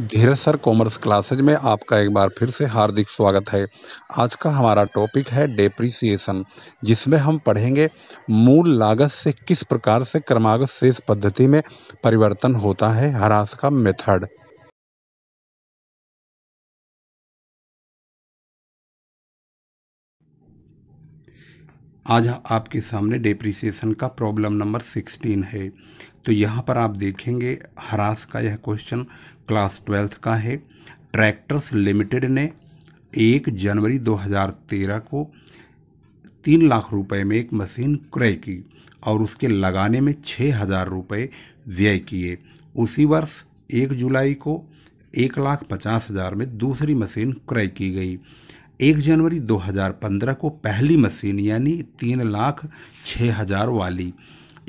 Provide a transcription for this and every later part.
धीरज sir commerce classes में आपका एक बार फिर से हार्दिक स्वागत है आज का हमारा टॉपिक है डेप्रिसिएशन जिसमें हम पढ़ेंगे मूल लागत से किस प्रकार से क्रमागत शेष पद्धति में परिवर्तन होता है हरास का मेथड आज आपके सामने डेप्रिसिएशन का प्रॉब्लम नंबर सिक्सटीन है तो यहाँ पर आप देखेंगे हरास का यह क्वेश्चन क्लास ट्वेल्थ का है ट्रैक्टर्स लिमिटेड ने एक जनवरी 2013 को तीन लाख रुपए में एक मशीन क्रय की और उसके लगाने में छः हज़ार रुपये व्यय किए उसी वर्ष एक जुलाई को एक लाख पचास हज़ार में दूसरी मशीन क्रय की गई एक जनवरी 2015 को पहली मशीन यानी तीन लाख छः हज़ार वाली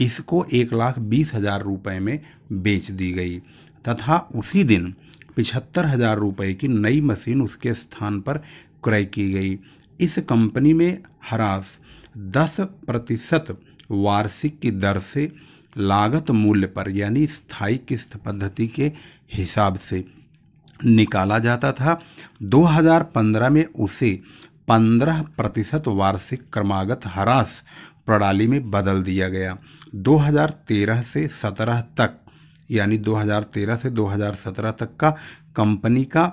इसको एक लाख बीस हजार रुपये में बेच दी गई तथा उसी दिन पिछहत्तर हजार रुपये की नई मशीन उसके स्थान पर क्रय की गई इस कंपनी में हरास दस प्रतिशत वार्षिक की दर से लागत मूल्य पर यानी स्थायी किस्त पद्धति के हिसाब से निकाला जाता था 2015 में उसे 15 प्रतिशत वार्षिक क्रमागत हरास प्रणाली में बदल दिया गया 2013 से 17 तक यानी 2013 से 2017 तक का कंपनी का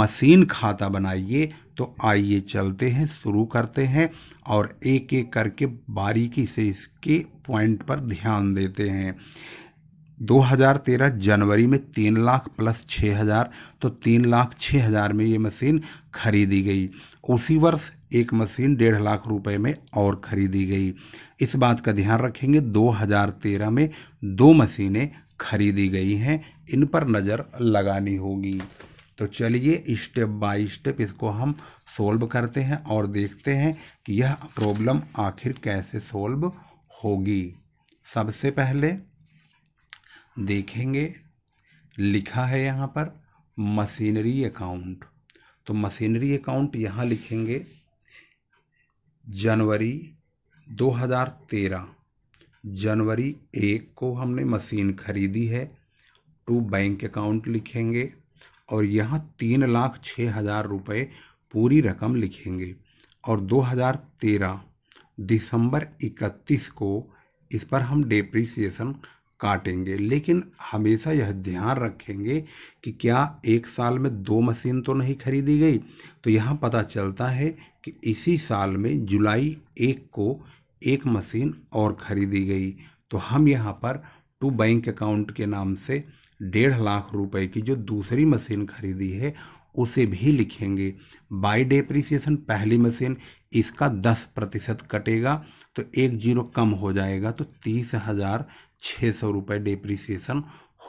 मशीन खाता बनाइए तो आइए चलते हैं शुरू करते हैं और एक एक करके बारीकी से इसके पॉइंट पर ध्यान देते हैं 2013 जनवरी में तीन लाख प्लस छः हज़ार तो तीन लाख छः हज़ार में ये मशीन खरीदी गई उसी वर्ष एक मशीन डेढ़ लाख रुपए में और खरीदी गई इस बात का ध्यान रखेंगे 2013 में दो मशीनें खरीदी गई हैं इन पर नज़र लगानी होगी तो चलिए स्टेप बाय स्टेप इसको हम सोल्व करते हैं और देखते हैं कि यह प्रॉब्लम आखिर कैसे सोल्व होगी सबसे पहले देखेंगे लिखा है यहाँ पर मशीनरी अकाउंट तो मशीनरी अकाउंट यहाँ लिखेंगे जनवरी 2013 जनवरी एक को हमने मशीन खरीदी है टू बैंक अकाउंट लिखेंगे और यहाँ तीन लाख छः हज़ार रुपये पूरी रकम लिखेंगे और 2013 दिसंबर 31 को इस पर हम डेप्रिसिएशन काटेंगे लेकिन हमेशा यह ध्यान रखेंगे कि क्या एक साल में दो मशीन तो नहीं खरीदी गई तो यहाँ पता चलता है कि इसी साल में जुलाई एक को एक मशीन और खरीदी गई तो हम यहाँ पर टू बैंक अकाउंट के नाम से डेढ़ लाख रुपए की जो दूसरी मशीन खरीदी है उसे भी लिखेंगे बाय डेप्रिसिएशन पहली मशीन इसका दस प्रतिशत कटेगा तो एक जीरो कम हो जाएगा तो तीस हज़ार छः सौ रुपये डेप्रिसिएशन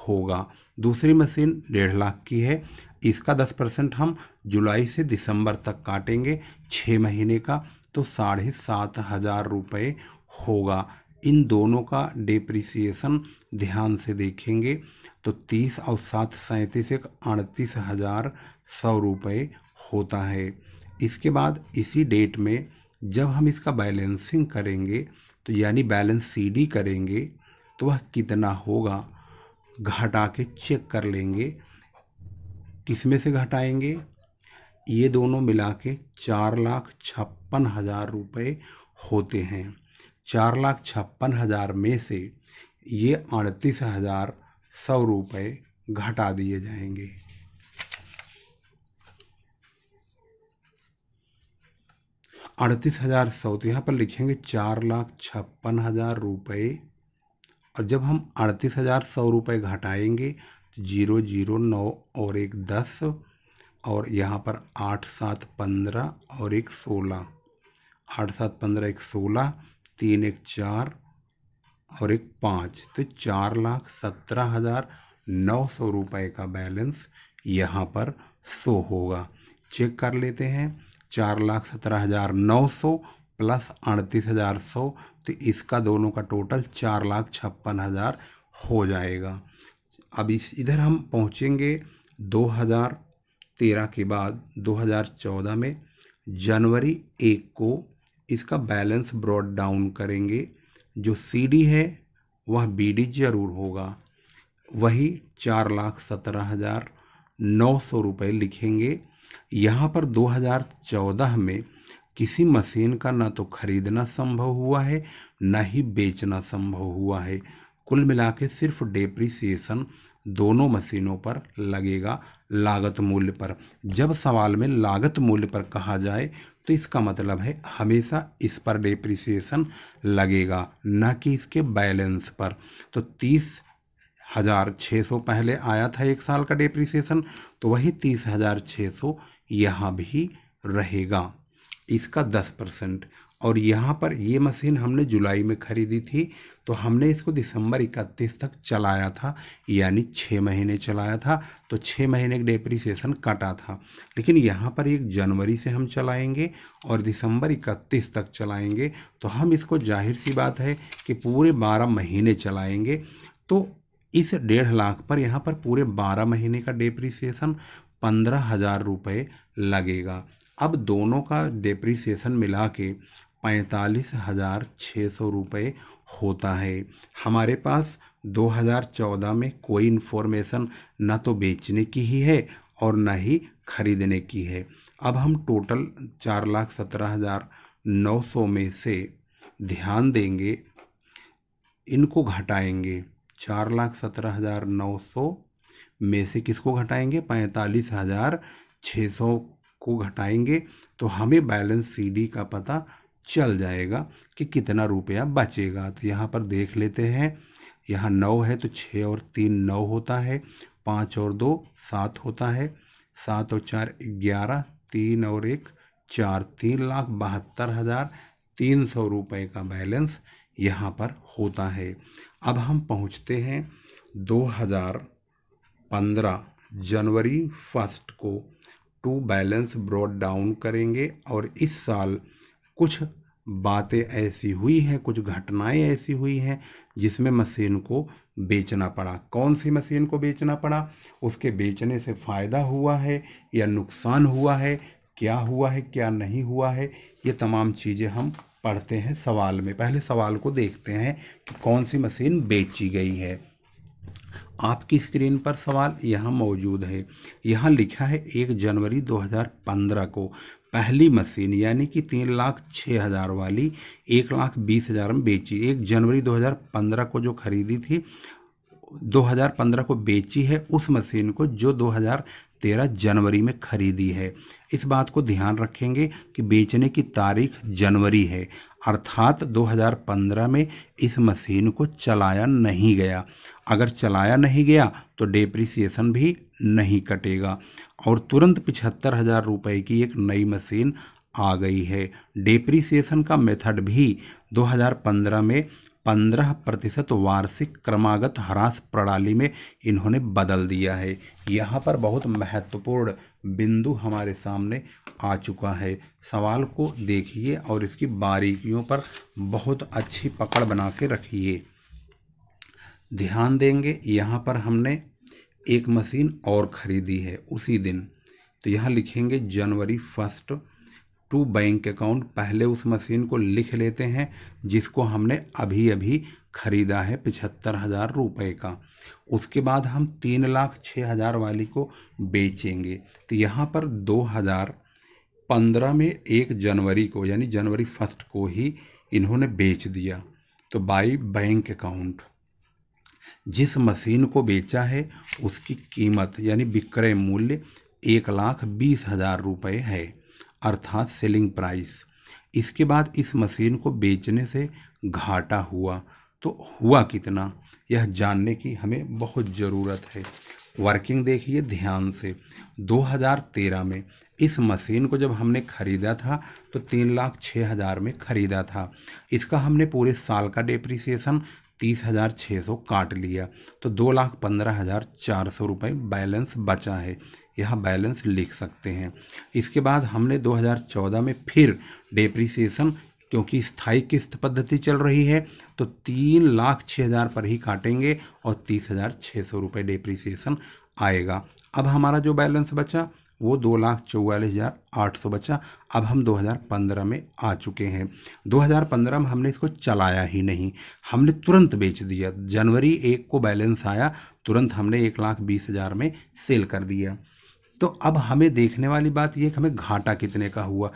होगा दूसरी मशीन डेढ़ लाख की है इसका दस परसेंट हम जुलाई से दिसंबर तक काटेंगे छः महीने का तो साढ़े सात हज़ार रुपये होगा इन दोनों का डिप्रिसिएशन ध्यान से देखेंगे तो तीस और सात सैंतीस एक अड़तीस हज़ार सौ रुपये होता है इसके बाद इसी डेट में जब हम इसका बैलेंसिंग करेंगे तो यानी बैलेंस सीडी करेंगे तो वह कितना होगा घटा के चेक कर लेंगे किस में से घटाएंगे ये दोनों मिला के चार लाख छप्पन हज़ार रुपये होते हैं चार लाख छप्पन हज़ार में से ये अड़तीस हज़ार सौ रुपये घटा दिए जाएंगे अड़तीस हज़ार सौ तो यहाँ पर लिखेंगे चार लाख छप्पन हज़ार रुपये और जब हम अड़तीस हज़ार सौ रुपये घटाएंगे जीरो जीरो नौ और एक दस और यहाँ पर आठ सात पंद्रह और एक सोलह आठ सात पंद्रह एक सोलह तीन एक चार और एक पाँच तो चार लाख सत्रह हज़ार नौ सौ रुपये का बैलेंस यहाँ पर सो होगा चेक कर लेते हैं चार लाख सत्रह हज़ार नौ सौ प्लस अड़तीस हज़ार सौ तो इसका दोनों का टोटल चार लाख छप्पन हज़ार हो जाएगा अब इस इधर हम पहुँचेंगे 2013 के बाद 2014 में जनवरी एक को इसका बैलेंस ब्रॉड डाउन करेंगे जो सीडी है वह बीडी जरूर होगा वही चार लाख सत्रह हज़ार नौ सौ रुपये लिखेंगे यहाँ पर 2014 में किसी मशीन का ना तो खरीदना संभव हुआ है ना ही बेचना संभव हुआ है कुल मिला के सिर्फ डेप्रिसिएशन दोनों मशीनों पर लगेगा लागत मूल्य पर जब सवाल में लागत मूल्य पर कहा जाए तो इसका मतलब है हमेशा इस पर डेप्रिसिएशन लगेगा न कि इसके बैलेंस पर तो तीस हज़ार छः सौ पहले आया था एक साल का डेप्रिसिएशन तो वही तीस हज़ार छः सौ यहाँ भी रहेगा इसका दस परसेंट और यहाँ पर ये मशीन हमने जुलाई में ख़रीदी थी तो हमने इसको दिसंबर इकतीस तक चलाया था यानी छः महीने चलाया था तो छः महीने का डेप्रिसिएशन कटा था लेकिन यहाँ पर एक जनवरी से हम चलाएंगे और दिसंबर इकतीस तक चलाएंगे तो हम इसको जाहिर सी बात है कि पूरे बारह महीने चलाएंगे तो इस डेढ़ लाख पर यहाँ पर पूरे बारह महीने का डेप्रिसिएशन पंद्रह हज़ार रुपये लगेगा अब दोनों का डेप्रिसिएशन मिला के पैंतालीस हज़ार छः सौ रुपये होता है हमारे पास 2014 में कोई इन्फॉर्मेशन ना तो बेचने की ही है और न ही खरीदने की है अब हम टोटल चार लाख सत्रह हज़ार नौ सौ में से ध्यान देंगे इनको घटाएंगे चार लाख सत्रह हज़ार नौ सौ में से किसको घटाएंगे पैंतालीस हज़ार छः सौ को घटाएंगे तो हमें बैलेंस सीडी का पता चल जाएगा कि कितना रुपया बचेगा तो यहाँ पर देख लेते हैं यहाँ नौ है तो छः और तीन नौ होता है पाँच और दो सात होता है सात और चार ग्यारह तीन और एक चार तीन लाख बहत्तर हज़ार तीन सौ रुपये का बैलेंस यहाँ पर होता है अब हम पहुँचते हैं दो हज़ार पंद्रह जनवरी फर्स्ट को टू बैलेंस ब्रॉड डाउन करेंगे और इस साल कुछ बातें ऐसी हुई हैं कुछ घटनाएं ऐसी हुई हैं जिसमें मशीन को बेचना पड़ा कौन सी मशीन को बेचना पड़ा उसके बेचने से फ़ायदा हुआ है या नुकसान हुआ है क्या हुआ है क्या नहीं हुआ है ये तमाम चीज़ें हम पढ़ते हैं सवाल में पहले सवाल को देखते हैं कि कौन सी मशीन बेची गई है आपकी स्क्रीन पर सवाल यहाँ मौजूद है यहाँ लिखा है एक जनवरी 2015 को पहली मशीन यानी कि तीन लाख छः हज़ार वाली एक लाख बीस हज़ार में बेची एक जनवरी 2015 को जो खरीदी थी 2015 को बेची है उस मशीन को जो 2013 जनवरी में खरीदी है इस बात को ध्यान रखेंगे कि बेचने की तारीख जनवरी है अर्थात 2015 में इस मशीन को चलाया नहीं गया अगर चलाया नहीं गया तो डेप्रिसिएशन भी नहीं कटेगा और तुरंत पिछहत्तर हजार रुपये की एक नई मशीन आ गई है डेप्रीसिएशन का मेथड भी 2015 में 15 प्रतिशत वार्षिक क्रमागत ह्रास प्रणाली में इन्होंने बदल दिया है यहाँ पर बहुत महत्वपूर्ण बिंदु हमारे सामने आ चुका है सवाल को देखिए और इसकी बारीकियों पर बहुत अच्छी पकड़ बना के रखिए ध्यान देंगे यहाँ पर हमने एक मशीन और ख़रीदी है उसी दिन तो यहाँ लिखेंगे जनवरी फर्स्ट टू बैंक अकाउंट पहले उस मशीन को लिख लेते हैं जिसको हमने अभी अभी ख़रीदा है पिछहत्तर हज़ार रुपये का उसके बाद हम तीन लाख छः हज़ार वाली को बेचेंगे तो यहाँ पर दो हज़ार पंद्रह में एक जनवरी को यानी जनवरी फर्स्ट को ही इन्होंने बेच दिया तो बाई बैंक अकाउंट जिस मशीन को बेचा है उसकी कीमत यानी विक्रय मूल्य एक लाख बीस हजार रुपये है अर्थात सेलिंग प्राइस इसके बाद इस मशीन को बेचने से घाटा हुआ तो हुआ कितना यह जानने की हमें बहुत ज़रूरत है वर्किंग देखिए ध्यान से 2013 में इस मशीन को जब हमने ख़रीदा था तो तीन लाख छः हज़ार में ख़रीदा था इसका हमने पूरे साल का डिप्रिसिएशन तीस हज़ार छः सौ काट लिया तो दो लाख पंद्रह हज़ार चार सौ रुपये बैलेंस बचा है यह बैलेंस लिख सकते हैं इसके बाद हमने 2014 में फिर डेप्रिसिएशन क्योंकि स्थायी किस्त पद्धति चल रही है तो तीन लाख छः हज़ार पर ही काटेंगे और तीस हज़ार छः सौ रुपये डेप्रिसिएशन आएगा अब हमारा जो बैलेंस बचा वो दो लाख चौवालीस हज़ार आठ सौ बचा अब हम 2015 में आ चुके हैं 2015 में हमने इसको चलाया ही नहीं हमने तुरंत बेच दिया जनवरी एक को बैलेंस आया तुरंत हमने एक लाख बीस हज़ार में सेल कर दिया तो अब हमें देखने वाली बात यह कि हमें घाटा कितने का हुआ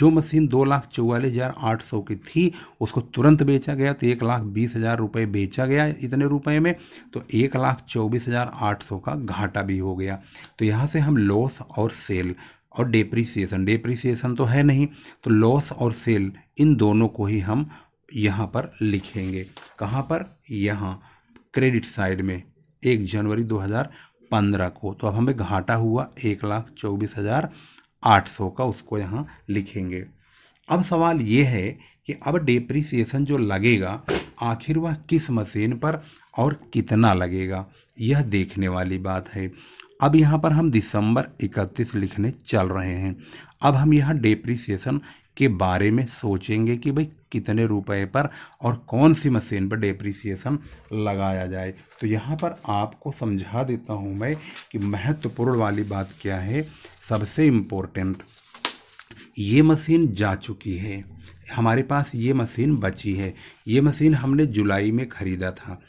जो मशीन दो लाख चौवालीस हज़ार आठ सौ की थी उसको तुरंत बेचा गया तो एक लाख बीस हज़ार रुपये बेचा गया इतने रुपए में तो एक लाख चौबीस हज़ार आठ सौ का घाटा भी हो गया तो यहाँ से हम लॉस और सेल और डेप्रिसिएशन डेप्रिसिएशन तो है नहीं तो लॉस और सेल इन दोनों को ही हम यहाँ पर लिखेंगे कहाँ पर यहाँ क्रेडिट साइड में एक जनवरी हज़ार पंद्रह को तो अब हमें घाटा हुआ एक लाख चौबीस हज़ार आठ सौ का उसको यहाँ लिखेंगे अब सवाल ये है कि अब डेप्रिसिएशन जो लगेगा आखिर वह किस मशीन पर और कितना लगेगा यह देखने वाली बात है अब यहाँ पर हम दिसंबर इकतीस लिखने चल रहे हैं अब हम यहाँ डेप्रिसिएशन के बारे में सोचेंगे कि भाई कितने रुपए पर और कौन सी मशीन पर डेप्रिसिएशन लगाया जाए तो यहाँ पर आपको समझा देता हूँ मैं कि महत्वपूर्ण वाली बात क्या है सबसे इम्पोर्टेंट ये मशीन जा चुकी है हमारे पास ये मशीन बची है ये मशीन हमने जुलाई में ख़रीदा था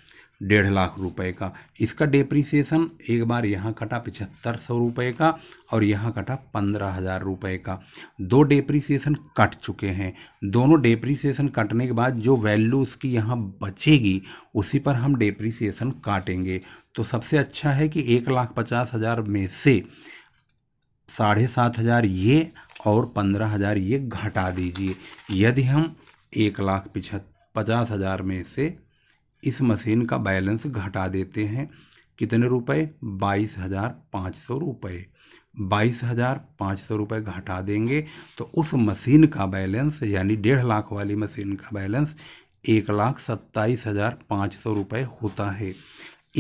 डेढ़ लाख रुपए का इसका डेप्रिसिएशन एक बार यहाँ कटा पिछहत्तर सौ रुपये का और यहाँ कटा पंद्रह हज़ार रुपये का दो डेप्रिसिएशन कट चुके हैं दोनों डेप्रिसिएशन कटने के बाद जो वैल्यू उसकी यहाँ बचेगी उसी पर हम डेप्रिसिएशन काटेंगे तो सबसे अच्छा है कि एक लाख पचास हज़ार में से साढ़े सात हज़ार ये और पंद्रह हज़ार ये घटा दीजिए यदि हम एक लाख पिछहत्तर पचास हज़ार में से इस मशीन का बैलेंस घटा देते हैं कितने रुपए बाईस हज़ार पाँच सौ रुपये बाईस हज़ार पाँच सौ रुपये घटा देंगे तो उस मशीन का बैलेंस यानी डेढ़ लाख वाली मशीन का बैलेंस एक लाख सत्ताईस हज़ार पाँच सौ रुपये होता है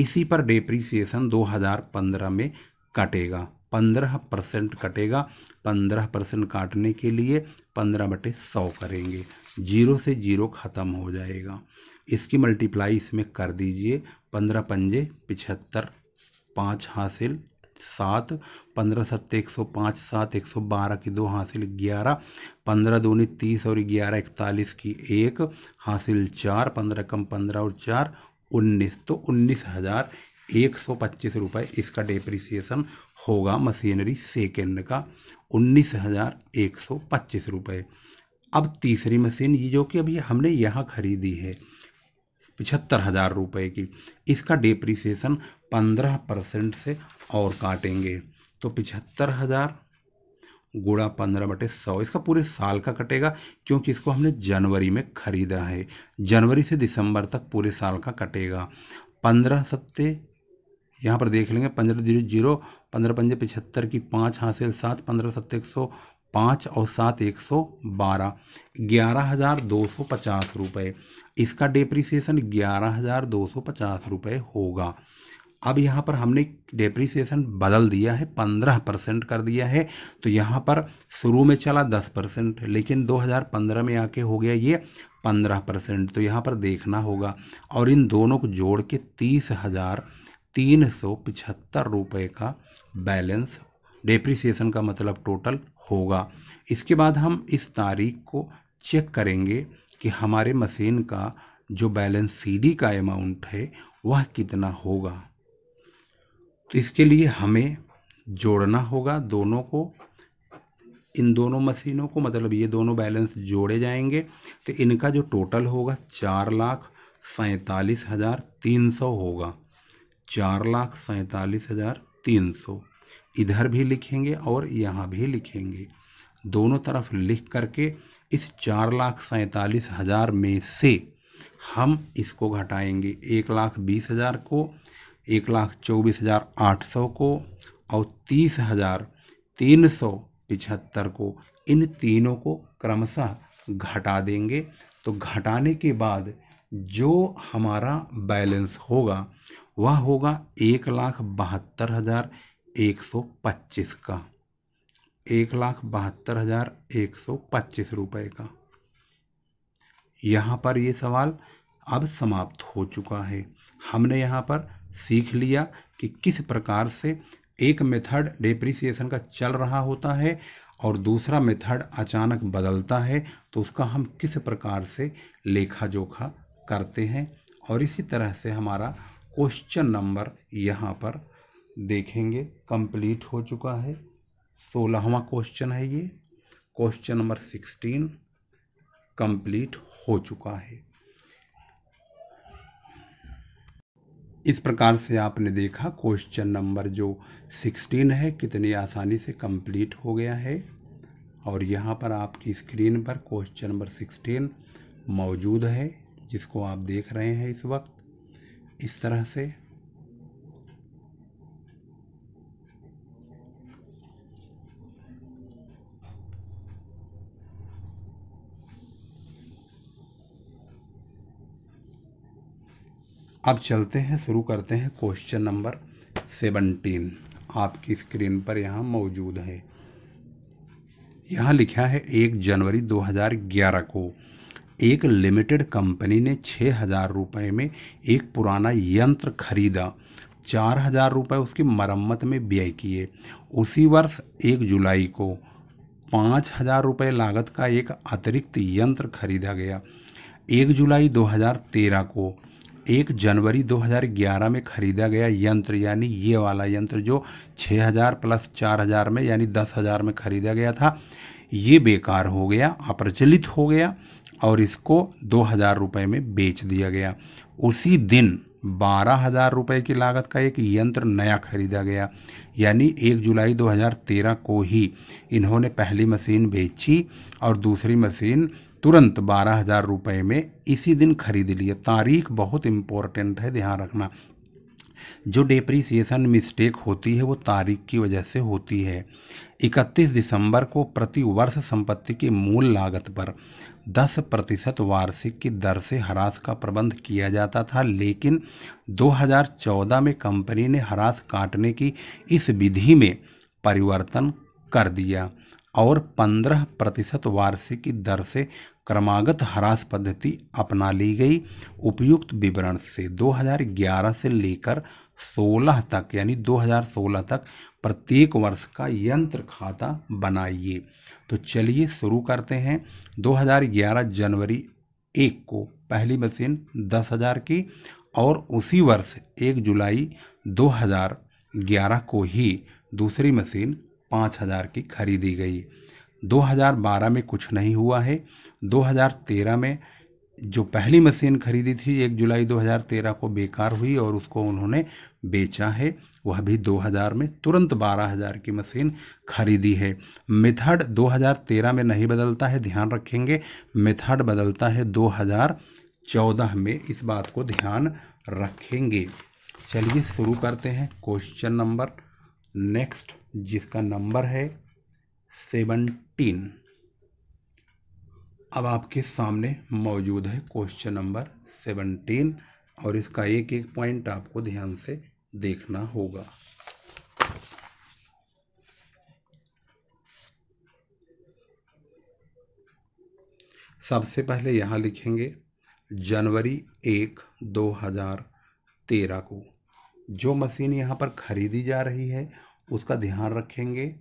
इसी पर डेप्रीसिएशन दो हज़ार पंद्रह में कटेगा पंद्रह परसेंट कटेगा पंद्रह परसेंट काटने के लिए पंद्रह बटे सौ करेंगे जीरो से जीरो ख़त्म हो जाएगा इसकी मल्टीप्लाई इसमें कर दीजिए पंद्रह पंजे पिछहत्तर पाँच हासिल सात पंद्रह सत्तर एक सौ पाँच सात एक सौ बारह की दो हासिल ग्यारह पंद्रह दूनी तीस और ग्यारह इकतालीस की एक हासिल चार पंद्रह कम पंद्रह और चार उन्नीस तो उन्नीस हज़ार एक सौ पच्चीस रुपये इसका डेप्रिसिएसन होगा मशीनरी सेकेंड का उन्नीस हज़ार एक सौ पच्चीस रुपये अब तीसरी मशीन ये जो कि अभी हमने यहाँ खरीदी है पिछहत्तर हज़ार रुपये की इसका डिप्रिसिएशन पंद्रह परसेंट से और काटेंगे तो पिछहत्तर हज़ार गुड़ा पंद्रह बटे सौ इसका पूरे साल का कटेगा क्योंकि इसको हमने जनवरी में ख़रीदा है जनवरी से दिसंबर तक पूरे साल का कटेगा पंद्रह सत्ते यहाँ पर देख लेंगे पंद्रह जीरो जीरो पंद्रह पंजे पिछहत्तर की पाँच हासिल सात पंद्रह सत्ते एक सौ पाँच और सात एक सौ बारह ग्यारह हज़ार दो सौ पचास रुपये इसका डेप्रिसिएशन ग्यारह हज़ार दो सौ पचास रुपये होगा अब यहाँ पर हमने डेप्रिसिएशन बदल दिया है पंद्रह परसेंट कर दिया है तो यहाँ पर शुरू में चला दस परसेंट लेकिन दो हज़ार पंद्रह में आके हो गया ये पंद्रह परसेंट तो यहाँ पर देखना होगा और इन दोनों को जोड़ के तीस हज़ार तीन सौ पिछहत्तर रुपये का बैलेंस डेप्रिसिएशन का मतलब टोटल होगा इसके बाद हम इस तारीख को चेक करेंगे कि हमारे मशीन का जो बैलेंस सी का अमाउंट है वह कितना होगा तो इसके लिए हमें जोड़ना होगा दोनों को इन दोनों मशीनों को मतलब ये दोनों बैलेंस जोड़े जाएंगे तो इनका जो टोटल होगा चार लाख सैंतालीस हज़ार तीन सौ होगा चार लाख सैंतालीस हज़ार तीन सौ इधर भी लिखेंगे और यहाँ भी लिखेंगे दोनों तरफ लिख करके इस चार लाख सैंतालीस हज़ार में से हम इसको घटाएंगे एक लाख बीस हज़ार को एक लाख चौबीस हज़ार आठ सौ को और तीस हज़ार तीन सौ पिछहत्तर को इन तीनों को क्रमशः घटा देंगे तो घटाने के बाद जो हमारा बैलेंस होगा वह होगा एक लाख बहत्तर हज़ार एक सौ पच्चीस का एक लाख बहत्तर हज़ार एक सौ पच्चीस रुपये का यहाँ पर ये सवाल अब समाप्त हो चुका है हमने यहाँ पर सीख लिया कि किस प्रकार से एक मेथड डिप्रिसिएशन का चल रहा होता है और दूसरा मेथड अचानक बदलता है तो उसका हम किस प्रकार से लेखा जोखा करते हैं और इसी तरह से हमारा क्वेश्चन नंबर यहाँ पर देखेंगे कंप्लीट हो चुका है सोलहवा क्वेश्चन है ये क्वेश्चन नंबर सिक्सटीन कंप्लीट हो चुका है इस प्रकार से आपने देखा क्वेश्चन नंबर जो सिक्सटीन है कितनी आसानी से कंप्लीट हो गया है और यहाँ पर आपकी स्क्रीन पर क्वेश्चन नंबर सिक्सटीन मौजूद है जिसको आप देख रहे हैं इस वक्त इस तरह से अब चलते हैं शुरू करते हैं क्वेश्चन नंबर सेवनटीन आपकी स्क्रीन पर यहाँ मौजूद है यहाँ लिखा है एक जनवरी 2011 को एक लिमिटेड कंपनी ने छः हज़ार रुपये में एक पुराना यंत्र खरीदा चार हज़ार रुपये उसकी मरम्मत में व्यय किए उसी वर्ष एक जुलाई को पाँच हज़ार रुपये लागत का एक अतिरिक्त यंत्र खरीदा गया एक जुलाई 2013 को एक जनवरी 2011 में खरीदा गया यंत्र यानी ये वाला यंत्र जो 6000 प्लस 4000 में यानी 10000 में खरीदा गया था ये बेकार हो गया अप्रचलित हो गया और इसको दो हज़ार में बेच दिया गया उसी दिन बारह हजार रुपये की लागत का एक यंत्र नया खरीदा गया यानी एक जुलाई 2013 को ही इन्होंने पहली मशीन बेची और दूसरी मशीन तुरंत बारह हज़ार रुपये में इसी दिन खरीद लिए तारीख बहुत इम्पोर्टेंट है ध्यान रखना जो डेप्रीसिएशन मिस्टेक होती है वो तारीख की वजह से होती है 31 दिसंबर को प्रति वर्ष संपत्ति की मूल लागत पर 10 प्रतिशत वार्षिक की दर से हरास का प्रबंध किया जाता था लेकिन 2014 में कंपनी ने हरास काटने की इस विधि में परिवर्तन कर दिया और 15 प्रतिशत वार्षिकी दर से क्रमागत ह्रास पद्धति अपना ली गई उपयुक्त विवरण से 2011 से लेकर 16 तक यानी 2016 तक प्रत्येक वर्ष का यंत्र खाता बनाइए तो चलिए शुरू करते हैं 2011 जनवरी एक को पहली मशीन 10,000 की और उसी वर्ष एक जुलाई 2011 को ही दूसरी मशीन पाँच हज़ार की खरीदी गई 2012 में कुछ नहीं हुआ है 2013 में जो पहली मशीन खरीदी थी एक जुलाई 2013 को बेकार हुई और उसको उन्होंने बेचा है वह भी 2000 में तुरंत 12000 की मशीन खरीदी है मेथड 2013 में नहीं बदलता है ध्यान रखेंगे मेथड बदलता है 2014 में इस बात को ध्यान रखेंगे चलिए शुरू करते हैं क्वेश्चन नंबर नेक्स्ट जिसका नंबर है सेवनटीन अब आपके सामने मौजूद है क्वेश्चन नंबर सेवनटीन और इसका एक एक पॉइंट आपको ध्यान से देखना होगा सबसे पहले यहाँ लिखेंगे जनवरी एक दो हज़ार तेरह को जो मशीन यहाँ पर खरीदी जा रही है उसका ध्यान रखेंगे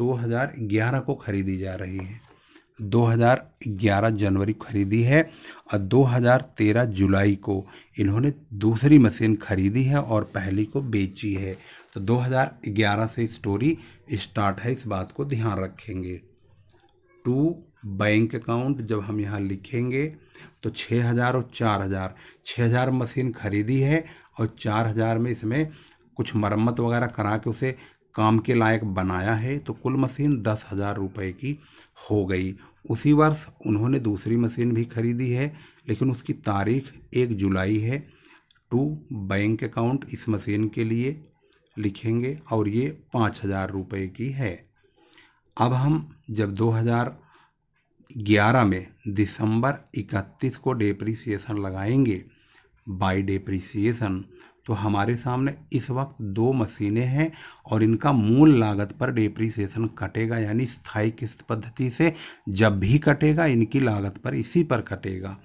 2011 को खरीदी जा रही है 2011 जनवरी को खरीदी है और 2013 जुलाई को इन्होंने दूसरी मशीन खरीदी है और पहली को बेची है तो 2011 से स्टोरी स्टार्ट है इस बात को ध्यान रखेंगे टू बैंक अकाउंट जब हम यहाँ लिखेंगे तो 6000 और 4000 6000 मशीन खरीदी है और 4000 में इसमें कुछ मरम्मत वगैरह करा के उसे काम के लायक बनाया है तो कुल मशीन दस हज़ार रुपये की हो गई उसी वर्ष उन्होंने दूसरी मशीन भी खरीदी है लेकिन उसकी तारीख एक जुलाई है टू बैंक अकाउंट इस मशीन के लिए लिखेंगे और ये पाँच हज़ार रुपये की है अब हम जब दो हज़ार ग्यारह में दिसंबर इकतीस को डेप्रिसिएशन लगाएंगे बाय डेप्रिसिएशन तो हमारे सामने इस वक्त दो मशीनें हैं और इनका मूल लागत पर डेप्रीसिएशन कटेगा यानी स्थाई किस्त पद्धति से जब भी कटेगा इनकी लागत पर इसी पर कटेगा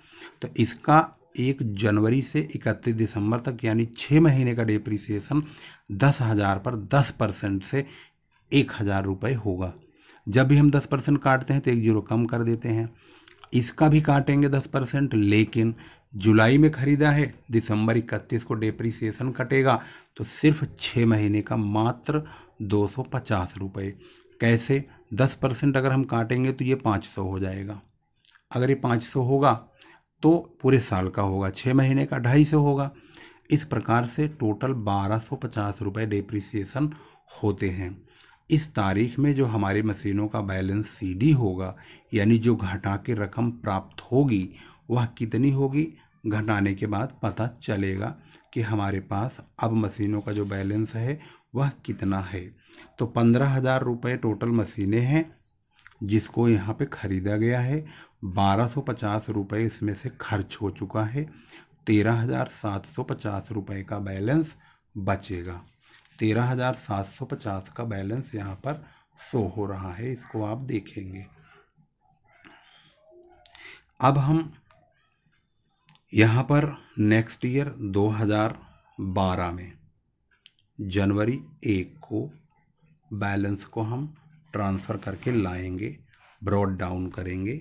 तो इसका एक जनवरी से इकतीस दिसंबर तक यानी छः महीने का डेप्रीसिएशन दस हज़ार पर दस परसेंट से एक हज़ार रुपये होगा जब भी हम दस परसेंट काटते हैं तो एक जीरो कम कर देते हैं इसका भी काटेंगे दस परसेंट लेकिन जुलाई में खरीदा है दिसंबर इकतीस को डेप्रिसिएशन कटेगा तो सिर्फ छः महीने का मात्र दो सौ पचास रुपये कैसे दस परसेंट अगर हम काटेंगे तो ये पाँच सौ हो जाएगा अगर ये पाँच सौ होगा तो पूरे साल का होगा छः महीने का ढाई सौ होगा इस प्रकार से टोटल बारह सौ पचास रुपये डेप्रिसिएशन होते हैं इस तारीख में जो हमारी मशीनों का बैलेंस सीडी होगा यानी जो घटा के रकम प्राप्त होगी वह कितनी होगी घटाने के बाद पता चलेगा कि हमारे पास अब मशीनों का जो बैलेंस है वह कितना है तो पंद्रह हज़ार रुपये टोटल मशीनें हैं जिसको यहाँ पे ख़रीदा गया है बारह सौ पचास रुपये इसमें से खर्च हो चुका है तेरह हज़ार सात सौ पचास रुपये का बैलेंस बचेगा तेरह हज़ार सात सौ पचास का बैलेंस यहाँ पर शो हो रहा है इसको आप देखेंगे अब हम यहाँ पर नेक्स्ट ईयर 2012 में जनवरी एक को बैलेंस को हम ट्रांसफ़र करके लाएंगे ब्रॉड डाउन करेंगे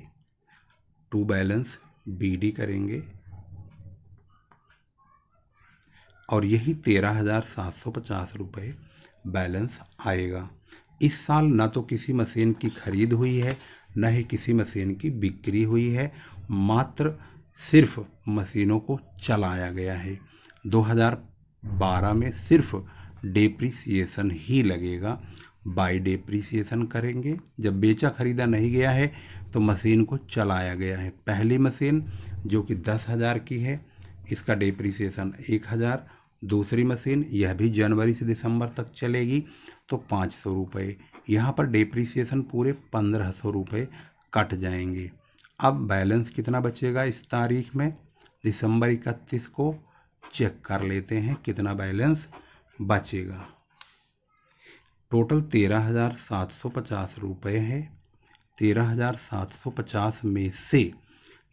टू बैलेंस बीडी करेंगे और यही तेरह हज़ार सात सौ पचास रुपये बैलेंस आएगा इस साल ना तो किसी मशीन की खरीद हुई है न ही किसी मशीन की बिक्री हुई है मात्र सिर्फ मशीनों को चलाया गया है 2012 में सिर्फ डेप्रिसिएशन ही लगेगा बाय डेप्रिसिएशन करेंगे जब बेचा खरीदा नहीं गया है तो मशीन को चलाया गया है पहली मशीन जो कि दस हज़ार की है इसका डेप्रिसिएशन एक हज़ार दूसरी मशीन यह भी जनवरी से दिसंबर तक चलेगी तो पाँच सौ रुपये यहाँ पर डेप्रिसिएशन पूरे पंद्रह सौ रुपये कट जाएंगे अब बैलेंस कितना बचेगा इस तारीख में दिसंबर इकतीस को चेक कर लेते हैं कितना बैलेंस बचेगा टोटल तेरह हज़ार सात सौ पचास रुपये है तेरह हज़ार सात सौ पचास में से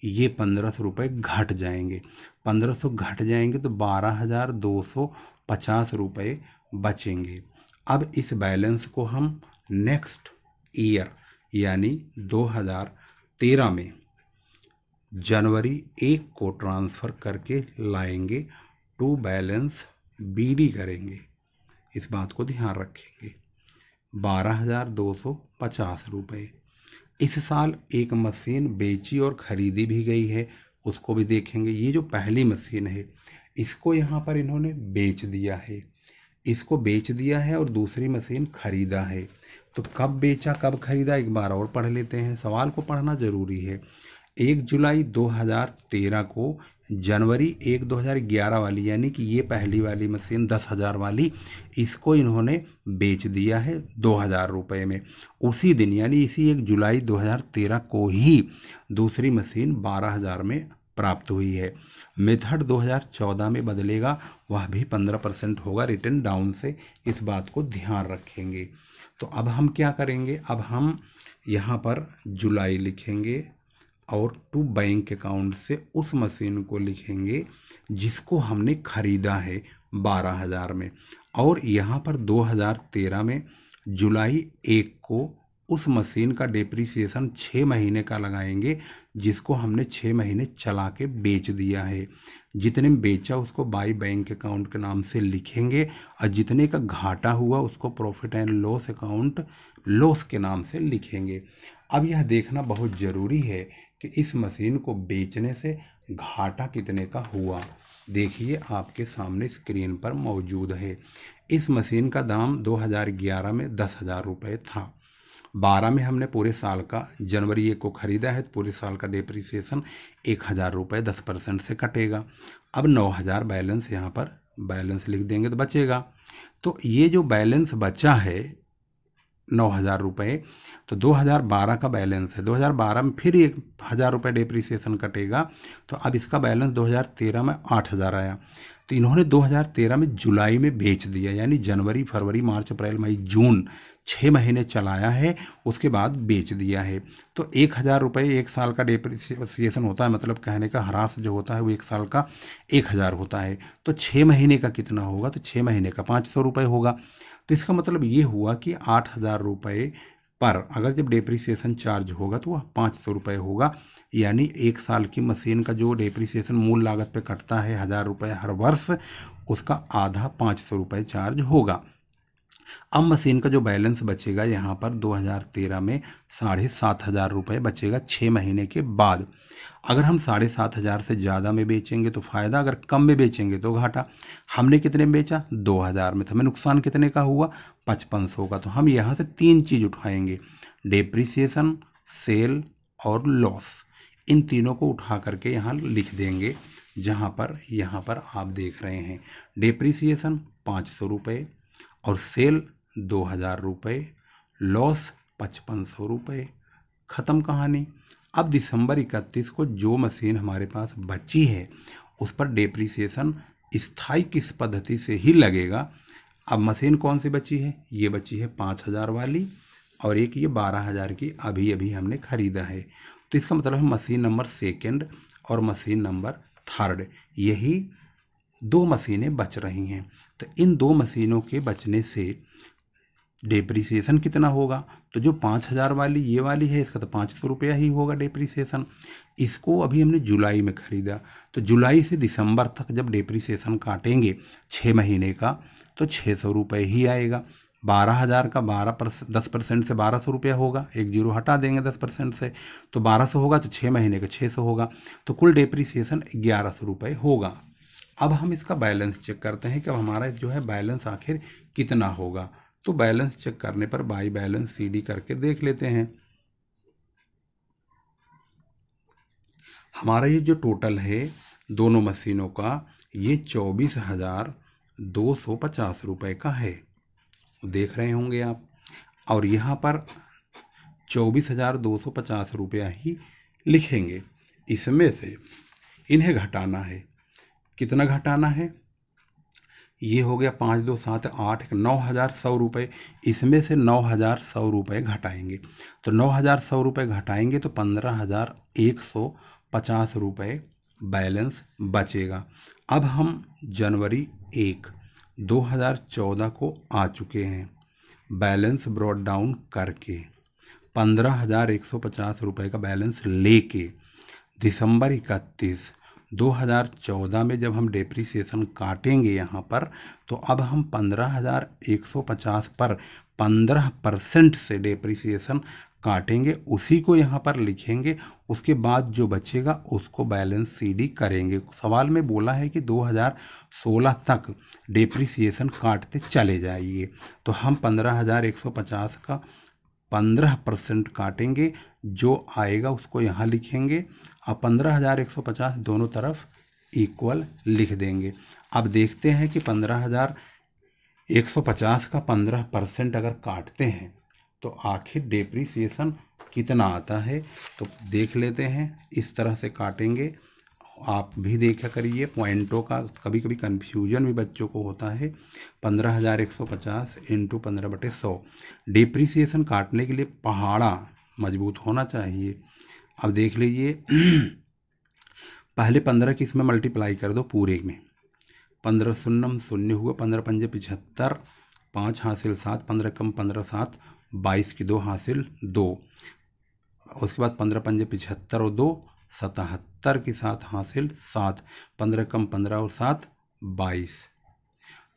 ये पंद्रह सौ रुपये घट जाएंगे पंद्रह सौ घट जाएंगे तो बारह हज़ार दो सौ पचास रुपये बचेंगे अब इस बैलेंस को हम नेक्स्ट ईयर यानी दो हज़ार तेरह में जनवरी एक को ट्रांसफ़र करके लाएंगे टू बैलेंस बीडी करेंगे इस बात को ध्यान रखेंगे बारह हज़ार दो सौ पचास रुपये इस साल एक मशीन बेची और ख़रीदी भी गई है उसको भी देखेंगे ये जो पहली मशीन है इसको यहाँ पर इन्होंने बेच दिया है इसको बेच दिया है और दूसरी मशीन ख़रीदा है तो कब बेचा कब खरीदा एक बार और पढ़ लेते हैं सवाल को पढ़ना ज़रूरी है एक जुलाई 2013 को जनवरी एक 2011 वाली यानी कि ये पहली वाली मशीन दस हज़ार वाली इसको इन्होंने बेच दिया है दो हज़ार रुपये में उसी दिन यानी इसी एक जुलाई 2013 को ही दूसरी मशीन बारह हज़ार में प्राप्त हुई है मेथड 2014 में बदलेगा वह भी 15 परसेंट होगा रिटर्न डाउन से इस बात को ध्यान रखेंगे तो अब हम क्या करेंगे अब हम यहाँ पर जुलाई लिखेंगे और टू बैंक अकाउंट से उस मशीन को लिखेंगे जिसको हमने ख़रीदा है बारह हज़ार में और यहाँ पर दो हज़ार तेरह में जुलाई एक को उस मशीन का डिप्रिसिएशन छः महीने का लगाएंगे जिसको हमने छः महीने चला के बेच दिया है जितने में बेचा उसको बाई बैंक अकाउंट के नाम से लिखेंगे और जितने का घाटा हुआ उसको profit and loss account loss के नाम से लिखेंगे अब यह देखना बहुत ज़रूरी है कि इस मशीन को बेचने से घाटा कितने का हुआ देखिए आपके सामने स्क्रीन पर मौजूद है इस मशीन का दाम 2011 में दस हज़ार रुपये था बारह में हमने पूरे साल का जनवरी एक को ख़रीदा है तो पूरे साल का डिप्रिसिएशन एक हज़ार रुपये दस परसेंट से कटेगा अब नौ हज़ार बैलेंस यहाँ पर बैलेंस लिख देंगे तो बचेगा तो ये जो बैलेंस बचा है नौ हज़ार रुपये तो दो हज़ार बारह का बैलेंस है दो हज़ार बारह में फिर एक हज़ार रुपये डिप्रिसिएशन कटेगा तो अब इसका बैलेंस दो हज़ार तेरह में आठ हज़ार आया तो इन्होंने दो हज़ार तेरह में जुलाई में बेच दिया यानी जनवरी फरवरी मार्च अप्रैल मई जून छः महीने चलाया है उसके बाद बेच दिया है तो एक हज़ार रुपये एक साल का डिप्रिसिएशन होता है मतलब कहने का हरास जो होता है वो एक साल का एक हज़ार होता है तो छः महीने का कितना होगा तो छः महीने का पाँच सौ रुपये होगा तो इसका मतलब ये हुआ कि आठ हज़ार रुपये पर अगर जब डेप्रिसिएसन चार्ज होगा तो वह पाँच सौ रुपये होगा यानी एक साल की मशीन का जो डेप्रिसिएसन मूल लागत पर कटता है हज़ार रुपये हर वर्ष उसका आधा पाँच सौ रुपये चार्ज होगा अब मशीन का जो बैलेंस बचेगा यहाँ पर 2013 में साढ़े सात हज़ार रुपये बचेगा छः महीने के बाद अगर हम साढ़े सात हज़ार से ज़्यादा में बेचेंगे तो फ़ायदा अगर कम में बेचेंगे तो घाटा हमने कितने में बेचा दो हज़ार में तो हमें नुकसान कितने का हुआ पचपन सौ का तो हम यहाँ से तीन चीज़ उठाएंगे डेप्रिसिएशन सेल और लॉस इन तीनों को उठा करके यहाँ लिख देंगे जहाँ पर यहाँ पर आप देख रहे हैं डेप्रिसिएशन पाँच सौ रुपये और सेल दो हज़ार रुपये लॉस पचपन सौ रुपये ख़त्म कहानी अब दिसंबर इकतीस को जो मशीन हमारे पास बची है उस पर डेप्रीसिएशन स्थाई किस पद्धति से ही लगेगा अब मशीन कौन सी बची है ये बची है पाँच हज़ार वाली और एक ये बारह हज़ार की अभी अभी हमने ख़रीदा है तो इसका मतलब है मशीन नंबर सेकंड और मशीन नंबर थर्ड यही दो मशीनें बच रही हैं तो इन दो मशीनों के बचने से डेप्रीसीसन कितना होगा तो जो पाँच हज़ार वाली ये वाली है इसका तो पाँच सौ रुपया ही होगा डेप्रीसीसन इसको अभी हमने जुलाई में ख़रीदा तो जुलाई से दिसंबर तक जब डेप्रीसीसन काटेंगे छः महीने का तो छः सौ रुपये ही आएगा बारह हज़ार का बारह परसेंट दस परसेंट से बारह सौ रुपया होगा एक जीरो हटा देंगे दस परसेंट से तो बारह सौ होगा तो छः महीने का छः सौ होगा तो कुल डेप्रीसीसन ग्यारह सौ रुपये होगा अब हम इसका बैलेंस चेक करते हैं कि हमारा जो है बैलेंस आखिर कितना होगा तो बैलेंस चेक करने पर बाई बैलेंस सी डी करके देख लेते हैं हमारा ये जो टोटल है दोनों मशीनों का ये चौबीस हज़ार दो सौ पचास रुपये का है देख रहे होंगे आप और यहाँ पर चौबीस हज़ार दो सौ पचास रुपया ही लिखेंगे इसमें से इन्हें घटाना है कितना घटाना है ये हो गया पाँच दो सात आठ एक नौ हज़ार सौ रुपये इसमें से नौ हज़ार सौ रुपये घटाएंगे तो नौ हज़ार सौ रुपये घटाएंगे तो पंद्रह हज़ार एक सौ पचास रुपये बैलेंस बचेगा अब हम जनवरी एक दो हज़ार चौदह को आ चुके हैं बैलेंस ब्रॉड डाउन करके पंद्रह हज़ार एक सौ पचास रुपये का बैलेंस लेके दिसंबर इकतीस 2014 में जब हम डेप्रीसीसन काटेंगे यहाँ पर तो अब हम 15,150 पर 15 परसेंट से डेप्रीसीसन काटेंगे उसी को यहाँ पर लिखेंगे उसके बाद जो बचेगा उसको बैलेंस सीडी करेंगे सवाल में बोला है कि 2016 तक डिप्रिसिएशन काटते चले जाइए तो हम 15,150 का 15 परसेंट काटेंगे जो आएगा उसको यहाँ लिखेंगे और पंद्रह हज़ार एक सौ पचास दोनों तरफ इक्वल लिख देंगे अब देखते हैं कि पंद्रह हज़ार एक सौ पचास का पंद्रह परसेंट अगर काटते हैं तो आखिर डेप्रीसिएशन कितना आता है तो देख लेते हैं इस तरह से काटेंगे आप भी देखा करिए पॉइंटों का कभी कभी कन्फ्यूजन भी बच्चों को होता है पंद्रह हज़ार एक सौ पचास इंटू पंद्रह बटे सौ डिप्रिसिएसन काटने के लिए पहाड़ा मजबूत होना चाहिए अब देख लीजिए पहले पंद्रह की इसमें मल्टीप्लाई कर दो पूरे में पंद्रह शून्यम शून्य हुआ पंद्रह पंजे पिछहत्तर पाँच हासिल सात पंद्रह कम पंद्रह सात बाईस की दो हासिल दो उसके बाद पंद्रह पंजे पिछहत्तर और दो सतहत्तर की सात हासिल सात पंद्रह कम पंद्रह और सात बाईस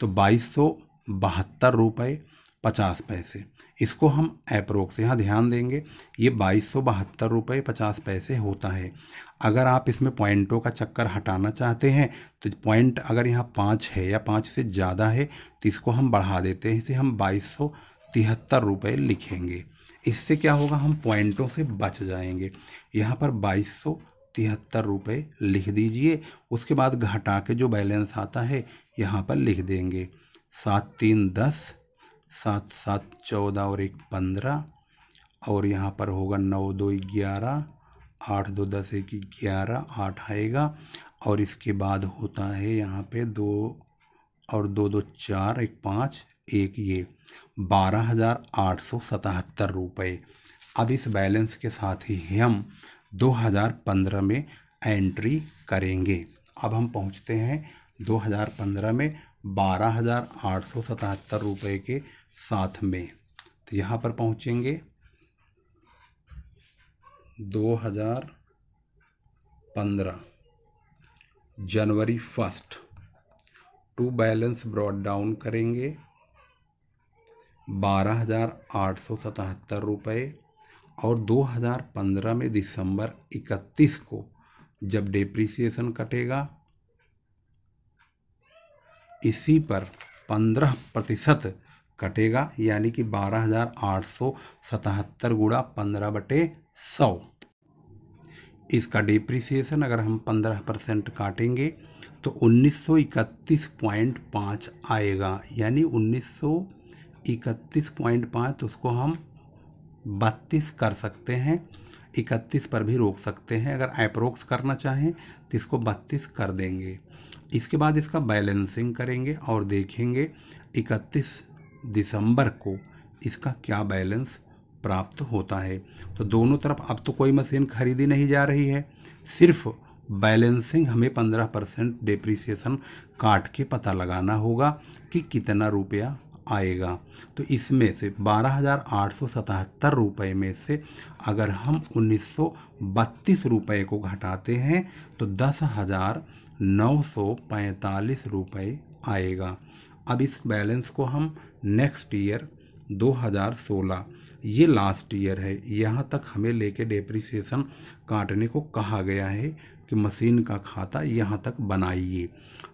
तो बाईस सौ बहत्तर रुपये पचास पैसे इसको हम एप्रोक्स यहाँ ध्यान देंगे ये बाईस सौ बहत्तर रुपये पचास पैसे होता है अगर आप इसमें पॉइंटों का चक्कर हटाना चाहते हैं तो पॉइंट अगर यहाँ पाँच है या पाँच से ज़्यादा है तो इसको हम बढ़ा देते हैं इसे हम बाईस सौ तिहत्तर रुपये लिखेंगे इससे क्या होगा हम पॉइंटों से बच जाएंगे यहाँ पर बाईस सौ तिहत्तर रुपये लिख दीजिए उसके बाद घटा के जो बैलेंस आता है यहाँ पर लिख देंगे सात तीन दस सात सात चौदह और एक पंद्रह और यहाँ पर होगा नौ दो ग्यारह आठ दो दस एक ग्यारह आठ आएगा और इसके बाद होता है यहाँ पे दो और दो दो चार एक पाँच एक ये बारह हज़ार आठ सौ सतहत्तर रुपये अब इस बैलेंस के साथ ही हम दो हज़ार पंद्रह में एंट्री करेंगे अब हम पहुँचते हैं दो हज़ार पंद्रह में बारह हज़ार आठ सौ सतहत्तर रुपये के साथ में तो यहाँ पर पहुँचेंगे दो हज़ार पंद्रह जनवरी first to balance brought down करेंगे बारह हज़ार आठ सौ सतहत्तर रुपये और 2015 में दिसंबर 31 को जब डेप्रिसिएशन कटेगा इसी पर 15 प्रतिशत कटेगा यानी कि बारह हज़ार आठ सौ सतहत्तर गुड़ा पंद्रह बटे सौ इसका डिप्रिसिएशन अगर हम पंद्रह परसेंट काटेंगे तो उन्नीस सौ इकतीस पॉइंट पाँच आएगा यानी उन्नीस सौ इकतीस पॉइंट पाँच तो उसको हम बत्तीस कर सकते हैं इकतीस पर भी रोक सकते हैं अगर अप्रोक्स करना चाहें तो इसको बत्तीस कर देंगे इसके बाद इसका बैलेंसिंग करेंगे और देखेंगे इकतीस दिसंबर को इसका क्या बैलेंस प्राप्त होता है तो दोनों तरफ अब तो कोई मशीन खरीदी नहीं जा रही है सिर्फ बैलेंसिंग हमें पंद्रह परसेंट डिप्रिसिएसन काट के पता लगाना होगा कि कितना रुपया आएगा तो इसमें से बारह हज़ार आठ सौ सतहत्तर रुपये में से अगर हम उन्नीस सौ बत्तीस रुपये को घटाते हैं तो दस हज़ार नौ सौ पैंतालीस रुपये आएगा अब इस बैलेंस को हम नेक्स्ट ईयर 2016 ये लास्ट ईयर है यहाँ तक हमें लेके डेप्रिसिएशन काटने को कहा गया है कि मशीन का खाता यहाँ तक बनाइए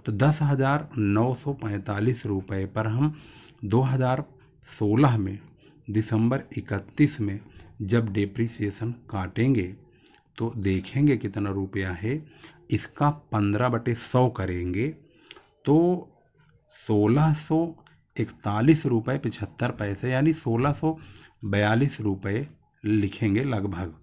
तो दस हज़ार नौ सौ पैंतालीस रुपये पर हम 2016 में दिसंबर 31 में जब डेप्रिसिएशन काटेंगे तो देखेंगे कितना रुपया है इसका पंद्रह बटे सौ करेंगे तो सोलह सौ इकतालीस रुपये पिछहत्तर पैसे यानी सोलह सौ बयालीस रुपये लिखेंगे लगभग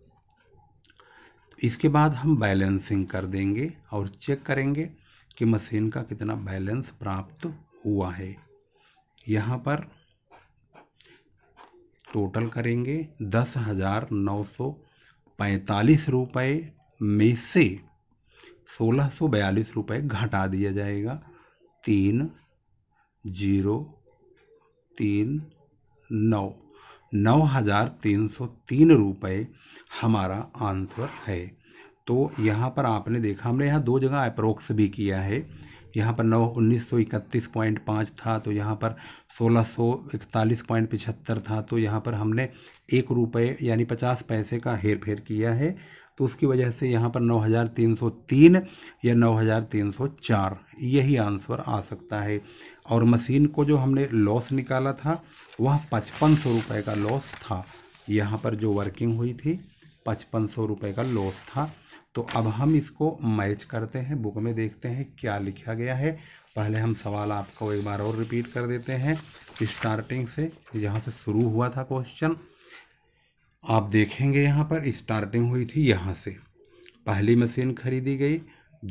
इसके बाद हम बैलेंसिंग कर देंगे और चेक करेंगे कि मशीन का कितना बैलेंस प्राप्त हुआ है यहाँ पर टोटल करेंगे दस हज़ार नौ सौ पैंतालीस रुपये में से सोलह सौ बयालीस रुपये घटा दिया जाएगा तीन जीरो तीन नौ नौ हज़ार तीन सौ तीन रुपये हमारा आंसर है तो यहाँ पर आपने देखा हमने यहाँ दो जगह अप्रोक्स भी किया है यहाँ पर नौ उन्नीस सौ इकतीस पॉइंट पाँच था तो यहाँ पर सोलह सौ इकतालीस पॉइंट पिछहत्तर था तो यहाँ पर हमने एक रुपये यानी पचास पैसे का हेर फेर किया है तो उसकी वजह से यहाँ पर नौ हज़ार तीन सौ तीन या नौ हज़ार तीन सौ चार यही आंसर आ सकता है और मशीन को जो हमने लॉस निकाला था वह पचपन सौ रुपये का लॉस था यहाँ पर जो वर्किंग हुई थी पचपन सौ रुपये का लॉस था तो अब हम इसको मैच करते हैं बुक में देखते हैं क्या लिखा गया है पहले हम सवाल आपको एक बार और रिपीट कर देते हैं स्टार्टिंग से यहाँ से शुरू हुआ था क्वेश्चन आप देखेंगे यहाँ पर स्टार्टिंग हुई थी यहाँ से पहली मशीन खरीदी गई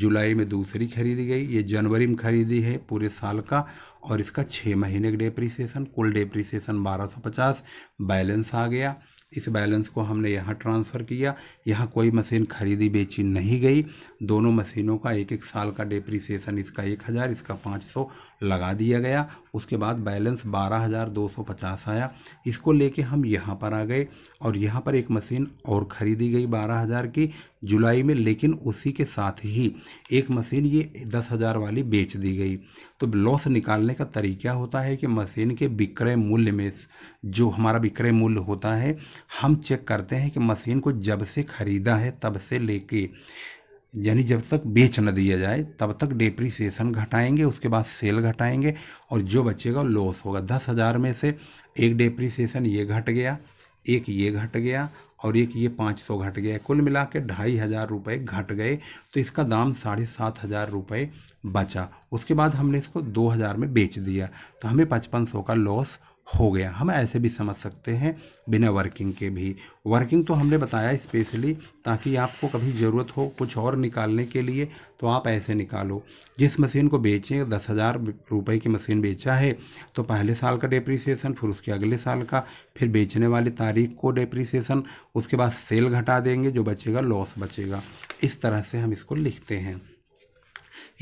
जुलाई में दूसरी खरीदी गई ये जनवरी में खरीदी है पूरे साल का और इसका छः महीने का डेप्रिसिएशन कुल सौ 1250 बैलेंस आ गया इस बैलेंस को हमने यहाँ ट्रांसफ़र किया यहाँ कोई मशीन खरीदी बेची नहीं गई दोनों मशीनों का एक एक साल का डेप्रिसिएशन इसका एक हज़ार इसका पाँच सौ लगा दिया गया उसके बाद बैलेंस बारह हज़ार दो सौ पचास आया इसको लेके हम यहाँ पर आ गए और यहाँ पर एक मशीन और ख़रीदी गई बारह हज़ार की जुलाई में लेकिन उसी के साथ ही एक मशीन ये दस हज़ार वाली बेच दी गई तो लॉस निकालने का तरीका होता है कि मशीन के विक्रय मूल्य में जो हमारा विक्रय मूल्य होता है हम चेक करते हैं कि मशीन को जब से ख़रीदा है तब से लेके यानी जब तक बेच न दिया जाए तब तक डिप्रिसिएशन घटाएंगे उसके बाद सेल घटाएंगे और जो बचेगा लॉस होगा दस हज़ार में से एक डिप्रिसिएशन ये घट गया एक ये घट गया और एक ये पाँच सौ घट गया कुल मिला के ढाई हज़ार रुपये घट गए तो इसका दाम साढ़े सात हज़ार रुपये बचा उसके बाद हमने इसको दो हज़ार में बेच दिया तो हमें पचपन सौ का लॉस हो गया हम ऐसे भी समझ सकते हैं बिना वर्किंग के भी वर्किंग तो हमने बताया स्पेशली ताकि आपको कभी ज़रूरत हो कुछ और निकालने के लिए तो आप ऐसे निकालो जिस मशीन को बेचें दस हज़ार रुपये की मशीन बेचा है तो पहले साल का डेप्रिसिएशन फिर उसके अगले साल का फिर बेचने वाली तारीख को डेप्रिसिएशन उसके बाद सेल घटा देंगे जो बचेगा लॉस बचेगा इस तरह से हम इसको लिखते हैं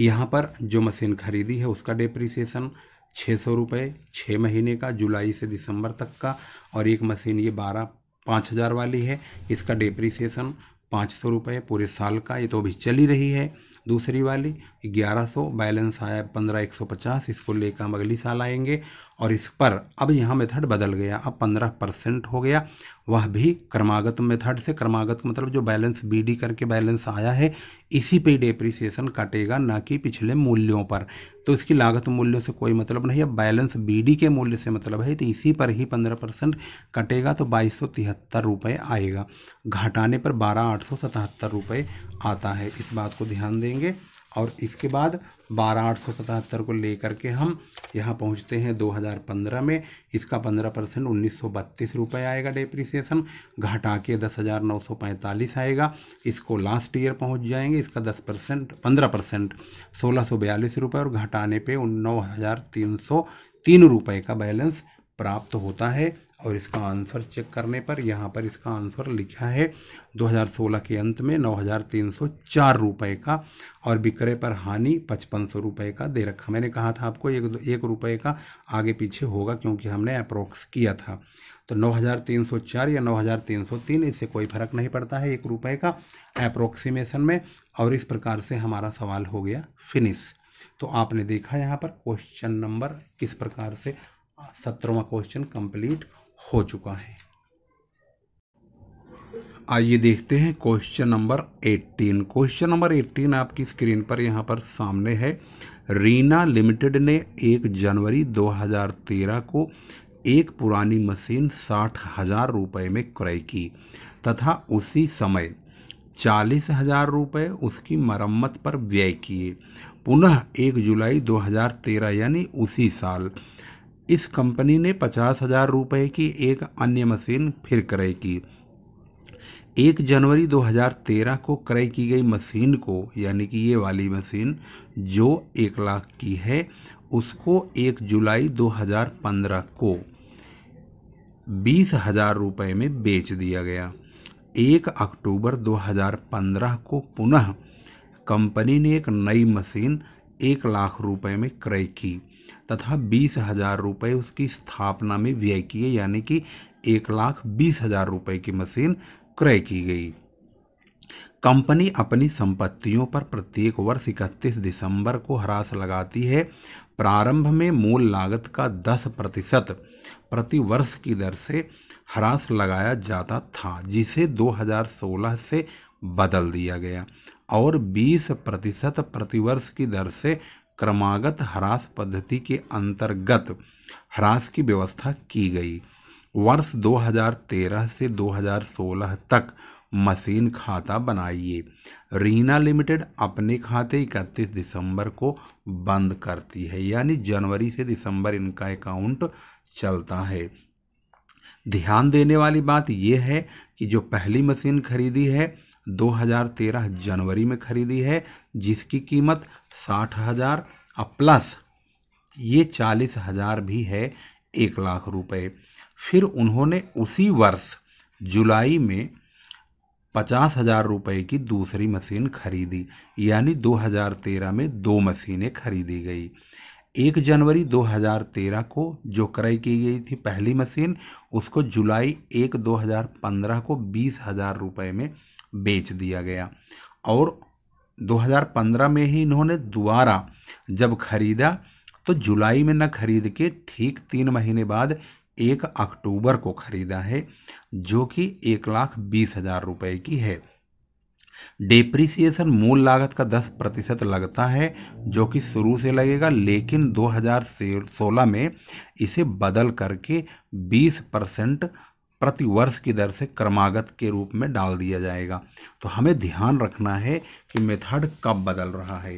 यहाँ पर जो मशीन खरीदी है उसका डेप्रिसिएशन छः सौ रुपये छः महीने का जुलाई से दिसंबर तक का और एक मशीन ये बारह पाँच हज़ार वाली है इसका डेप्रिसिएसन पाँच सौ रुपये पूरे साल का ये तो अभी चल ही रही है दूसरी वाली ग्यारह सौ बैलेंस आया पंद्रह एक सौ पचास इसको लेकर हम अगली साल आएंगे और इस पर अब यहाँ मेथड बदल गया अब पंद्रह परसेंट हो गया वह भी क्रमागत मेथड से क्रमागत मतलब जो बैलेंस बी डी करके बैलेंस आया है इसी पे डेप्रिसिएशन काटेगा ना कि पिछले मूल्यों पर तो इसकी लागत मूल्यों से कोई मतलब नहीं अब बैलेंस बी डी के मूल्य से मतलब है तो इसी पर ही पंद्रह परसेंट कटेगा तो बाईस सौ तिहत्तर रुपये आएगा घटाने पर बारह आठ सौ सतहत्तर रुपये आता है इस बात को ध्यान देंगे और इसके बाद बारह आठ सौ सतहत्तर को लेकर के हम यहाँ पहुँचते हैं 2015 में इसका 15 परसेंट उन्नीस सौ बत्तीस रुपये आएगा डेप्रिसिएसन घटा के दस हज़ार नौ सौ पैंतालीस आएगा इसको लास्ट ईयर पहुँच जाएंगे इसका दस परसेंट पंद्रह परसेंट सोलह सौ बयालीस रुपये और घटाने पर नौ हज़ार तीन सौ तीन रुपये का बैलेंस प्राप्त होता है और इसका आंसर चेक करने पर यहाँ पर इसका आंसर लिखा है 2016 के अंत में 9,304 रुपए का और विक्रय पर हानि पचपन सौ रुपये का दे रखा मैंने कहा था आपको एक एक रुपये का आगे पीछे होगा क्योंकि हमने अप्रोक्स किया था तो 9,304 या 9,303 इससे कोई फर्क नहीं पड़ता है एक रुपये का अप्रोक्सीमेशन में और इस प्रकार से हमारा सवाल हो गया फिनिश तो आपने देखा यहाँ पर क्वेश्चन नंबर किस प्रकार से सत्रहवा क्वेश्चन कंप्लीट हो चुका है आइए देखते हैं क्वेश्चन नंबर 18 क्वेश्चन नंबर 18 आपकी स्क्रीन पर यहाँ पर सामने है रीना लिमिटेड ने 1 जनवरी 2013 को एक पुरानी मशीन साठ हजार रुपये में क्रय की तथा उसी समय चालीस हजार रुपये उसकी मरम्मत पर व्यय किए पुनः एक जुलाई 2013 यानी उसी साल इस कंपनी ने पचास हजार रुपये की एक अन्य मशीन फिर क्रय की एक जनवरी 2013 को क्रय की गई मशीन को यानी कि ये वाली मशीन जो एक लाख की है उसको एक जुलाई 2015 को बीस हजार रुपये में बेच दिया गया एक अक्टूबर 2015 को पुनः कंपनी ने एक नई मशीन एक लाख रुपए में क्रय की तथा बीस हजार रुपये उसकी स्थापना में व्यय किए यानी कि एक लाख बीस हजार रुपये की मशीन क्रय की गई कंपनी अपनी संपत्तियों पर प्रत्येक वर्ष इकतीस दिसंबर को ह्रास लगाती है प्रारंभ में मूल लागत का दस प्रतिशत प्रति वर्ष की दर से ह्रास लगाया जाता था जिसे 2016 से बदल दिया गया और 20 प्रतिशत प्रतिवर्ष की दर से क्रमागत ह्रास पद्धति के अंतर्गत ह्रास की व्यवस्था की गई वर्ष 2013 से 2016 तक मशीन खाता बनाइए रीना लिमिटेड अपने खाते 31 दिसंबर को बंद करती है यानी जनवरी से दिसंबर इनका अकाउंट चलता है ध्यान देने वाली बात यह है कि जो पहली मशीन खरीदी है 2013 जनवरी में खरीदी है जिसकी कीमत साठ हज़ार और प्लस ये चालीस हज़ार भी है एक लाख रुपए फिर उन्होंने उसी वर्ष जुलाई में पचास हज़ार रुपये की दूसरी मशीन खरीदी यानी 2013 में दो मशीनें खरीदी गई एक जनवरी 2013 को जो क्रय की गई थी पहली मशीन उसको जुलाई एक 2015 को बीस हज़ार रुपये में बेच दिया गया और 2015 में ही इन्होंने दोबारा जब खरीदा तो जुलाई में न खरीद के ठीक तीन महीने बाद एक अक्टूबर को खरीदा है जो कि एक लाख बीस हजार रुपये की है डेप्रिसिएशन मूल लागत का 10 प्रतिशत लगता है जो कि शुरू से लगेगा लेकिन 2016 में इसे बदल करके 20 परसेंट प्रतिवर्ष की दर से क्रमागत के रूप में डाल दिया जाएगा तो हमें ध्यान रखना है कि मेथड कब बदल रहा है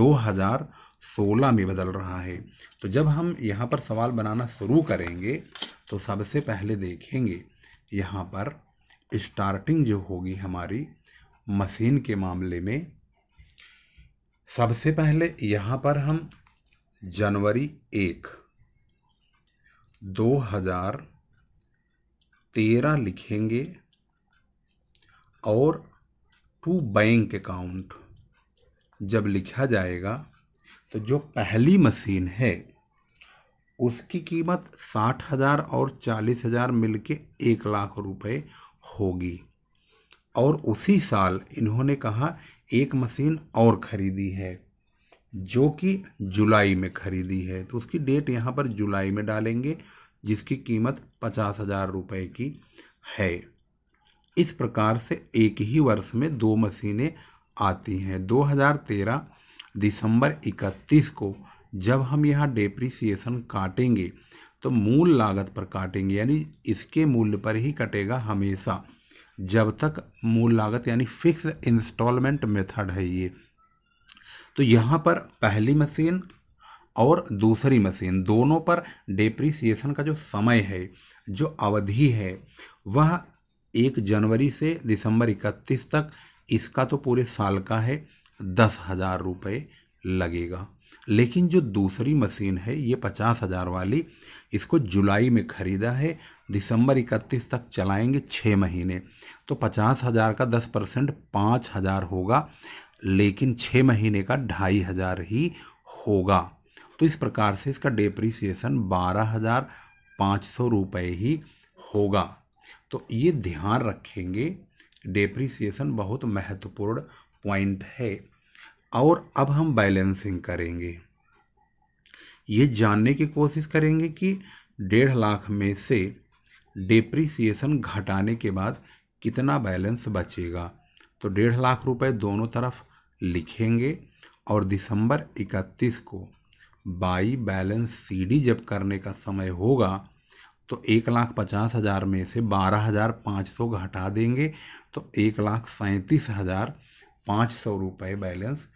2016 में बदल रहा है तो जब हम यहाँ पर सवाल बनाना शुरू करेंगे तो सबसे पहले देखेंगे यहाँ पर स्टार्टिंग जो होगी हमारी मशीन के मामले में सबसे पहले यहाँ पर हम जनवरी एक दो हज़ार तेरह लिखेंगे और टू बैंक अकाउंट जब लिखा जाएगा तो जो पहली मशीन है उसकी कीमत साठ हज़ार और चालीस हज़ार मिल के एक लाख रुपए होगी और उसी साल इन्होंने कहा एक मशीन और ख़रीदी है जो कि जुलाई में ख़रीदी है तो उसकी डेट यहाँ पर जुलाई में डालेंगे जिसकी कीमत पचास हजार रुपये की है इस प्रकार से एक ही वर्ष में दो मशीनें आती हैं 2013 दिसंबर 31 को जब हम यहाँ डेप्रिसिएशन काटेंगे तो मूल लागत पर काटेंगे यानी इसके मूल्य पर ही कटेगा हमेशा जब तक मूल लागत यानी फिक्स इंस्टॉलमेंट मेथड है ये तो यहाँ पर पहली मशीन और दूसरी मशीन दोनों पर डेप्रिसिएशन का जो समय है जो अवधि है वह एक जनवरी से दिसंबर इकतीस तक इसका तो पूरे साल का है दस हज़ार रुपये लगेगा लेकिन जो दूसरी मशीन है ये पचास हज़ार वाली इसको जुलाई में ख़रीदा है दिसंबर इकतीस तक चलाएंगे छः महीने तो पचास हज़ार का दस परसेंट पाँच हज़ार होगा लेकिन छः महीने का ढाई हज़ार ही होगा तो इस प्रकार से इसका डेप्रिसिएशन बारह हज़ार पाँच सौ रुपये ही होगा तो ये ध्यान रखेंगे डेप्रिसिएशन बहुत महत्वपूर्ण पॉइंट है और अब हम बैलेंसिंग करेंगे ये जानने की कोशिश करेंगे कि डेढ़ लाख में से डेप्रिसिएशन घटाने के बाद कितना बैलेंस बचेगा तो डेढ़ लाख रुपए दोनों तरफ लिखेंगे और दिसंबर इकतीस को बाई बैलेंस सीडी जब करने का समय होगा तो एक लाख पचास हज़ार में से बारह हज़ार पाँच सौ घटा देंगे तो एक लाख सैंतीस हज़ार पाँच सौ रुपये बैलेंस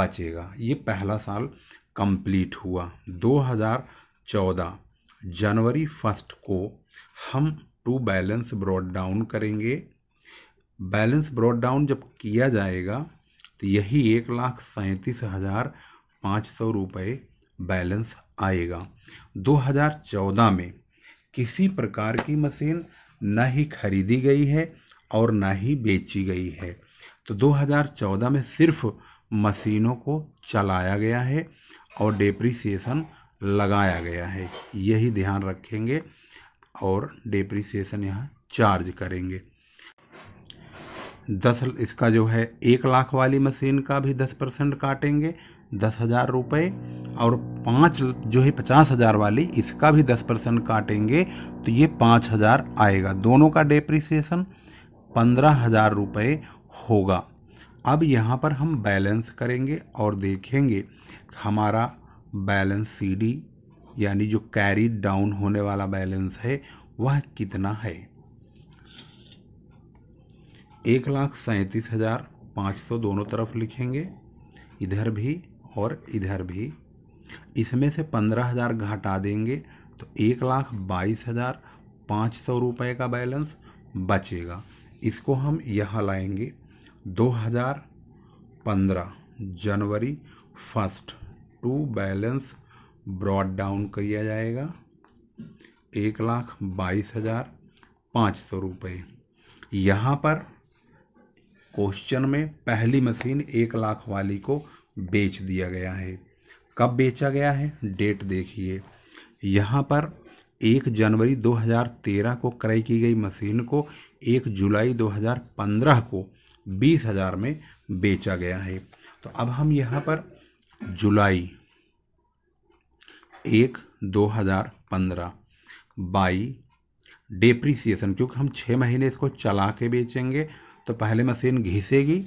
बचेगा ये पहला साल कंप्लीट हुआ 2014 जनवरी फर्स्ट को हम टू बैलेंस ब्रॉड डाउन करेंगे बैलेंस ब्रॉड डाउन जब किया जाएगा तो यही एक लाख सैंतीस हज़ार पाँच सौ रुपये बैलेंस आएगा 2014 में किसी प्रकार की मशीन न ही खरीदी गई है और ना ही बेची गई है तो 2014 में सिर्फ मशीनों को चलाया गया है और डेप्रिसिएशन लगाया गया है यही ध्यान रखेंगे और डेप्रिसिएशन यहाँ चार्ज करेंगे दस इसका जो है एक लाख वाली मशीन का भी दस परसेंट काटेंगे दस हज़ार रुपये और पाँच जो है पचास हज़ार वाली इसका भी दस परसेंट काटेंगे तो ये पाँच हज़ार आएगा दोनों का डेप्रिसिएशन पंद्रह हज़ार रुपये होगा अब यहाँ पर हम बैलेंस करेंगे और देखेंगे हमारा बैलेंस सी डी यानी जो कैरी डाउन होने वाला बैलेंस है वह कितना है एक लाख सैंतीस हज़ार पाँच सौ दोनों तरफ लिखेंगे इधर भी और इधर भी इसमें से पंद्रह हज़ार घटा देंगे तो एक लाख बाईस हज़ार पाँच सौ रुपये का बैलेंस बचेगा इसको हम यहाँ लाएंगे दो हज़ार पंद्रह जनवरी first to balance brought down किया जाएगा एक लाख बाईस हज़ार पाँच सौ रुपये यहाँ पर क्वेश्चन में पहली मशीन एक लाख वाली को बेच दिया गया है कब बेचा गया है डेट देखिए यहाँ पर एक जनवरी 2013 को क्रय की गई मशीन को एक जुलाई 2015 को बीस हज़ार में बेचा गया है तो अब हम यहाँ पर जुलाई एक 2015 बाई डेप्रीसीसन क्योंकि हम छः महीने इसको चला के बेचेंगे तो पहले मशीन घिसेगी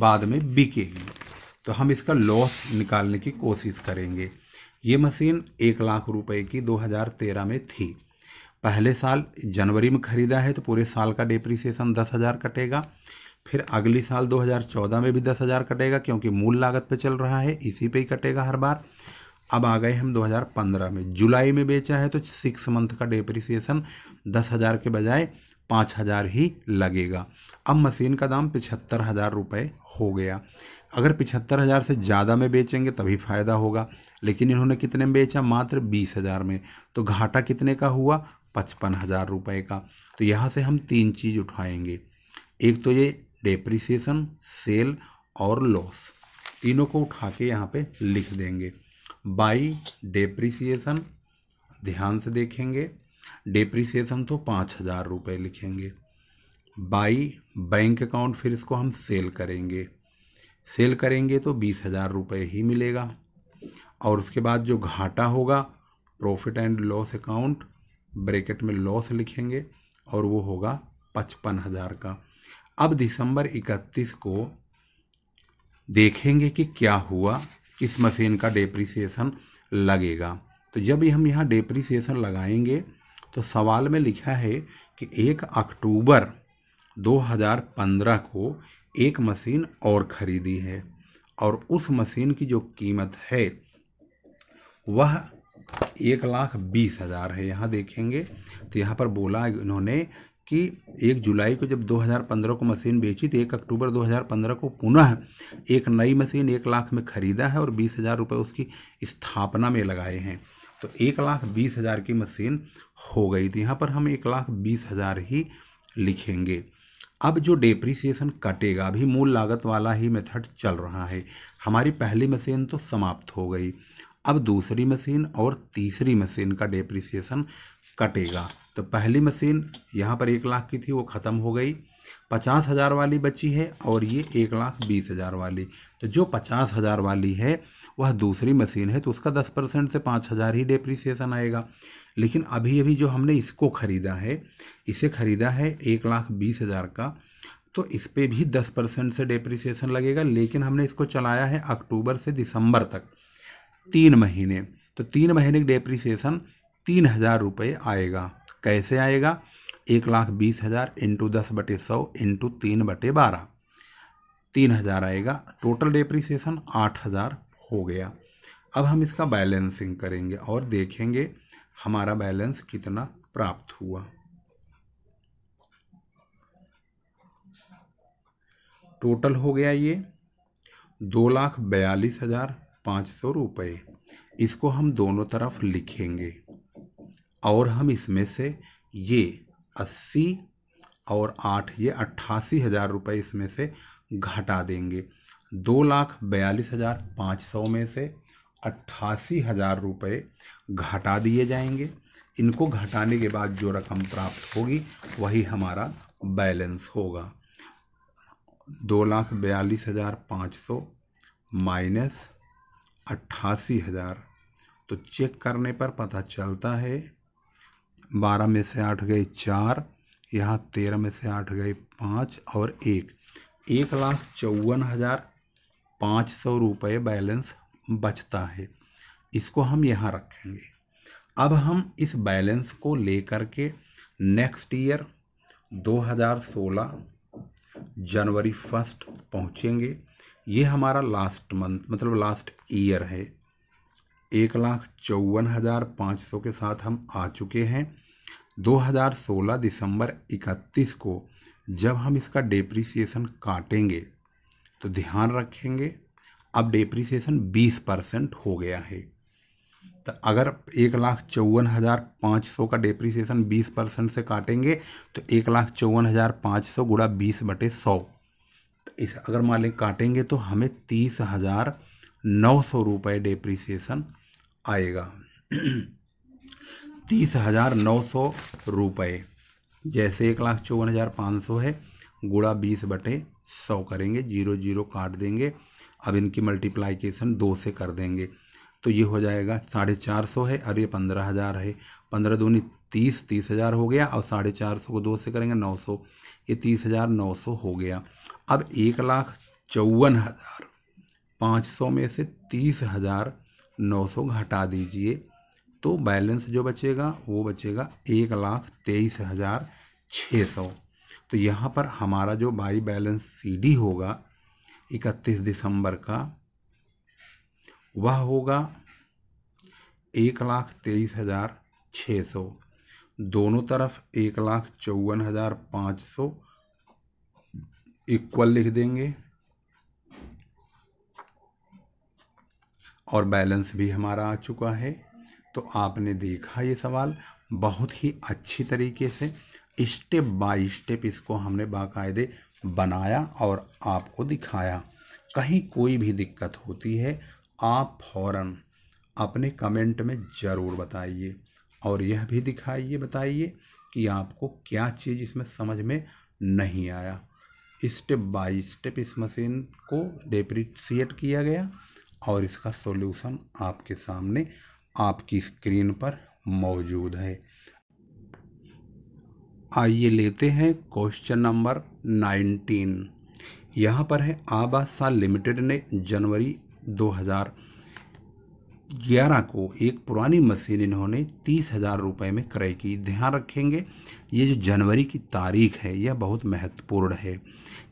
बाद में बिकेगी तो हम इसका लॉस निकालने की कोशिश करेंगे ये मशीन एक लाख रुपए की 2013 में थी पहले साल जनवरी में ख़रीदा है तो पूरे साल का डिप्रिसिएशन दस हज़ार कटेगा फिर अगली साल 2014 में भी दस हज़ार कटेगा क्योंकि मूल लागत पे चल रहा है इसी पे ही कटेगा हर बार अब आ गए हम 2015 में जुलाई में बेचा है तो सिक्स मंथ का डिप्रिसिएशन दस हज़ार के बजाय पाँच हज़ार ही लगेगा अब मशीन का दाम पिछहत्तर हज़ार रुपये हो गया अगर पिछहत्तर हज़ार से ज़्यादा में बेचेंगे तभी फ़ायदा होगा लेकिन इन्होंने कितने में बेचा मात्र बीस हज़ार में तो घाटा कितने का हुआ पचपन हज़ार रुपये का तो यहाँ से हम तीन चीज़ उठाएंगे एक तो ये डेप्रिसिएशन सेल और लॉस तीनों को उठा के यहाँ पे लिख देंगे बाई डेप्रिसिएशन ध्यान से देखेंगे डेप्रिसिएशन तो पाँच हज़ार रुपये लिखेंगे बाई बैंक अकाउंट फिर इसको हम सेल करेंगे सेल करेंगे तो बीस हज़ार रुपये ही मिलेगा और उसके बाद जो घाटा होगा profit and loss account bracket में लॉस लिखेंगे और वो होगा पचपन हज़ार का अब दिसंबर इकतीस को देखेंगे कि क्या हुआ इस मशीन का डेप्रिसिएशन लगेगा तो जब हम यहाँ डेप्रिसिएशन लगाएंगे तो सवाल में लिखा है कि एक अक्टूबर 2015 को एक मशीन और ख़रीदी है और उस मशीन की जो कीमत है वह एक लाख बीस हज़ार है यहाँ देखेंगे तो यहाँ पर बोला इन्होंने कि एक जुलाई को जब 2015 को मशीन बेची तो एक अक्टूबर 2015 को पुनः एक नई मशीन एक लाख में ख़रीदा है और बीस हज़ार रुपये उसकी स्थापना में लगाए हैं तो एक लाख बीस हज़ार की मशीन हो गई थी यहाँ पर हम एक लाख बीस हज़ार ही लिखेंगे अब जो डेप्रिसिएशन कटेगा अभी मूल लागत वाला ही मेथड चल रहा है हमारी पहली मशीन तो समाप्त हो गई अब दूसरी मशीन और तीसरी मशीन का डेप्रिसिएशन कटेगा तो पहली मशीन यहाँ पर एक लाख की थी वो ख़त्म हो गई पचास हज़ार वाली बची है और ये एक लाख बीस हज़ार वाली तो जो पचास हज़ार वाली है वह दूसरी मशीन है तो उसका दस परसेंट से पाँच हज़ार ही डेप्रिसिएशन आएगा लेकिन अभी अभी जो हमने इसको ख़रीदा है इसे ख़रीदा है एक लाख बीस हज़ार का तो इस पर भी दस परसेंट से डेप्रिसिएशन लगेगा लेकिन हमने इसको चलाया है अक्टूबर से दिसंबर तक तीन महीने तो तीन महीने की डेप्रिसिएशन तीन हज़ार रुपये आएगा कैसे आएगा एक लाख बीस हज़ार इंटू दस बटे सौ इंटू तीन बटे बारह तीन हज़ार आएगा टोटल डेप्रिसिएशन आठ हज़ार हो गया अब हम इसका बैलेंसिंग करेंगे और देखेंगे हमारा बैलेंस कितना प्राप्त हुआ टोटल हो गया ये दो लाख बयालीस हजार पाँच सौ रुपये इसको हम दोनों तरफ लिखेंगे और हम इसमें से ये अस्सी और आठ ये अट्ठासी हज़ार रुपये इसमें से घटा देंगे दो लाख बयालीस हज़ार पाँच सौ में से अट्ठासी हज़ार रुपये घटा दिए जाएंगे इनको घटाने के बाद जो रकम प्राप्त होगी वही हमारा बैलेंस होगा दो लाख बयालीस हज़ार पाँच सौ माइनस अट्ठासी हज़ार तो चेक करने पर पता चलता है बारह में से आठ गए चार यहाँ तेरह में से आठ गए पाँच और एक एक लाख चौवन हज़ार पाँच सौ रुपये बैलेंस बचता है इसको हम यहाँ रखेंगे अब हम इस बैलेंस को लेकर के नेक्स्ट ईयर 2016 जनवरी फर्स्ट पहुँचेंगे ये हमारा लास्ट मंथ मतलब लास्ट ईयर है एक लाख चौवन हज़ार पाँच सौ के साथ हम आ चुके हैं 2016 दिसंबर 31 को जब हम इसका डेप्रिसिएशन काटेंगे तो ध्यान रखेंगे अब डिप्रिसिएशन बीस परसेंट हो गया है तो अगर एक लाख चौवन हज़ार पाँच सौ का डिप्रिसिएशन बीस परसेंट से काटेंगे तो एक लाख चौवन हज़ार पाँच सौ गुड़ा बीस बटे सौ तो इस अगर मान लें काटेंगे तो हमें तीस हज़ार नौ सौ रुपये डिप्रिसिएशन आएगा तीस हज़ार नौ सौ रुपये जैसे एक लाख चौवन हज़ार पाँच सौ है गुड़ा बीस बटे सौ करेंगे जीरो जीरो काट देंगे अब इनकी मल्टीप्लाइकेशन दो से कर देंगे तो ये हो जाएगा साढ़े चार सौ है अब ये पंद्रह हज़ार है पंद्रह दूनी तीस तीस हज़ार हो गया और साढ़े चार सौ को दो से करेंगे नौ सौ ये तीस हज़ार नौ सौ हो गया अब एक लाख चौवन हज़ार पाँच सौ में से तीस हज़ार नौ सौ घटा दीजिए तो बैलेंस जो बचेगा वो बचेगा एक लाख तेईस हज़ार छः सौ तो यहाँ पर हमारा जो बाई बैलेंस डी होगा इकतीस दिसंबर का वह होगा एक लाख तेईस हज़ार छः सौ दोनों तरफ एक लाख चौवन हज़ार पाँच सौ इक्वल लिख देंगे और बैलेंस भी हमारा आ चुका है तो आपने देखा ये सवाल बहुत ही अच्छी तरीके से स्टेप बाय स्टेप इसको हमने बाकायदे बनाया और आपको दिखाया कहीं कोई भी दिक्कत होती है आप फौरन अपने कमेंट में ज़रूर बताइए और यह भी दिखाइए बताइए कि आपको क्या चीज़ इसमें समझ में नहीं आया स्टेप बाय स्टेप इस मशीन को डिप्रिसिएट किया गया और इसका सॉल्यूशन आपके सामने आपकी स्क्रीन पर मौजूद है आइए लेते हैं क्वेश्चन नंबर नाइनटीन यहाँ पर है आबासा लिमिटेड ने जनवरी ग्यारह को एक पुरानी मशीन इन्होंने तीस हज़ार रुपये में क्रय की ध्यान रखेंगे ये जो जनवरी की तारीख है यह बहुत महत्वपूर्ण है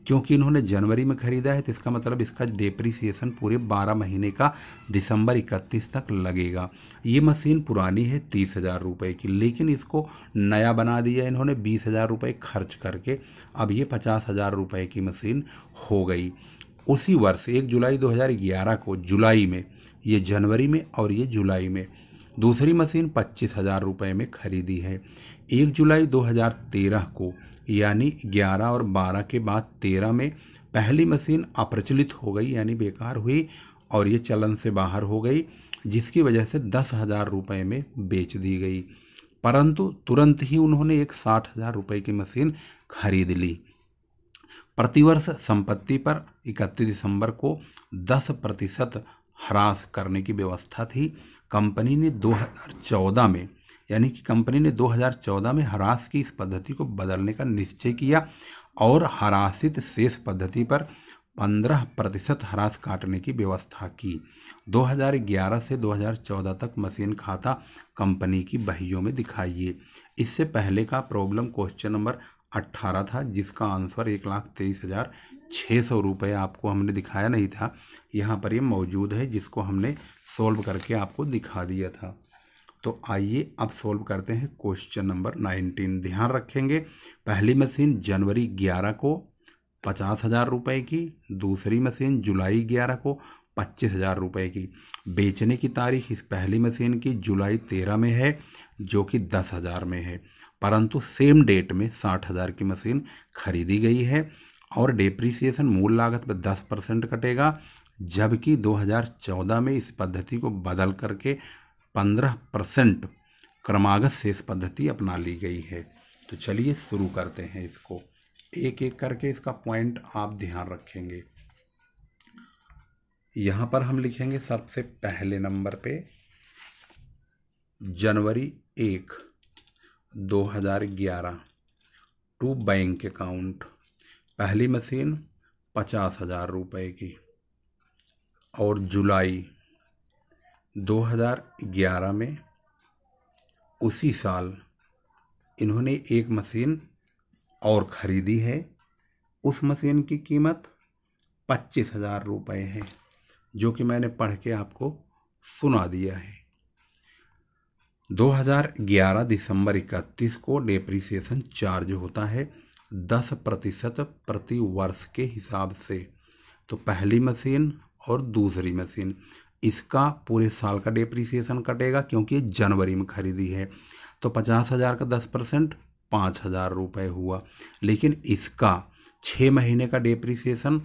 क्योंकि इन्होंने जनवरी में ख़रीदा है तो इसका मतलब इसका डिप्रिसिएशन पूरे बारह महीने का दिसंबर इकतीस तक लगेगा ये मशीन पुरानी है तीस हज़ार रुपये की लेकिन इसको नया बना दिया इन्होंने बीस हज़ार रुपये खर्च करके अब ये पचास हज़ार रुपये की मशीन हो गई उसी वर्ष एक जुलाई 2011 को जुलाई में ये जनवरी में और ये जुलाई में दूसरी मशीन पच्चीस हज़ार रुपये में खरीदी है एक जुलाई 2013 को यानी 11 और 12 के बाद 13 में पहली मशीन अप्रचलित हो गई यानी बेकार हुई और ये चलन से बाहर हो गई जिसकी वजह से दस हज़ार रुपये में बेच दी गई परंतु तुरंत ही उन्होंने एक साठ हज़ार रुपये की मशीन खरीद ली प्रतिवर्ष संपत्ति पर इकतीस दिसंबर को दस प्रतिशत ह्रास करने की व्यवस्था थी कंपनी ने 2014 में यानी कि कंपनी ने 2014 में ह्रास की इस पद्धति को बदलने का निश्चय किया और ह्रासित शेष पद्धति पर 15 प्रतिशत ह्रास काटने की व्यवस्था की 2011 से 2014 तक मशीन खाता कंपनी की बहियों में दिखाइए इससे पहले का प्रॉब्लम क्वेश्चन नंबर 18 था जिसका आंसर एक लाख तेईस हज़ार छः सौ रुपये आपको हमने दिखाया नहीं था यहाँ पर ये मौजूद है जिसको हमने सोल्व करके आपको दिखा दिया था तो आइए अब सोल्व करते हैं क्वेश्चन नंबर नाइनटीन ध्यान रखेंगे पहली मशीन जनवरी ग्यारह को पचास हज़ार रुपये की दूसरी मशीन जुलाई ग्यारह को पच्चीस हज़ार रुपये की बेचने की तारीख इस पहली मशीन की जुलाई तेरह में है जो कि दस हज़ार में है परंतु सेम डेट में साठ हज़ार की मशीन खरीदी गई है और डेप्रिसिएशन मूल लागत पर 10 परसेंट कटेगा जबकि 2014 में इस पद्धति को बदल करके 15 परसेंट क्रमागत शेष पद्धति अपना ली गई है तो चलिए शुरू करते हैं इसको एक एक करके इसका पॉइंट आप ध्यान रखेंगे यहाँ पर हम लिखेंगे सबसे पहले नंबर पे जनवरी एक 2011 टू बैंक अकाउंट पहली मशीन पचास हज़ार रुपये की और जुलाई 2011 में उसी साल इन्होंने एक मशीन और ख़रीदी है उस मशीन की कीमत पच्चीस हज़ार रुपये है जो कि मैंने पढ़ के आपको सुना दिया है 2011 दिसंबर 31 को डेप्रिसिएशन चार्ज होता है दस प्रतिशत प्रति वर्ष के हिसाब से तो पहली मशीन और दूसरी मशीन इसका पूरे साल का डिप्रिसिएशन कटेगा क्योंकि ये जनवरी में खरीदी है तो पचास हज़ार का दस परसेंट पाँच हज़ार रुपये हुआ लेकिन इसका छः महीने का डिप्रिसिएशन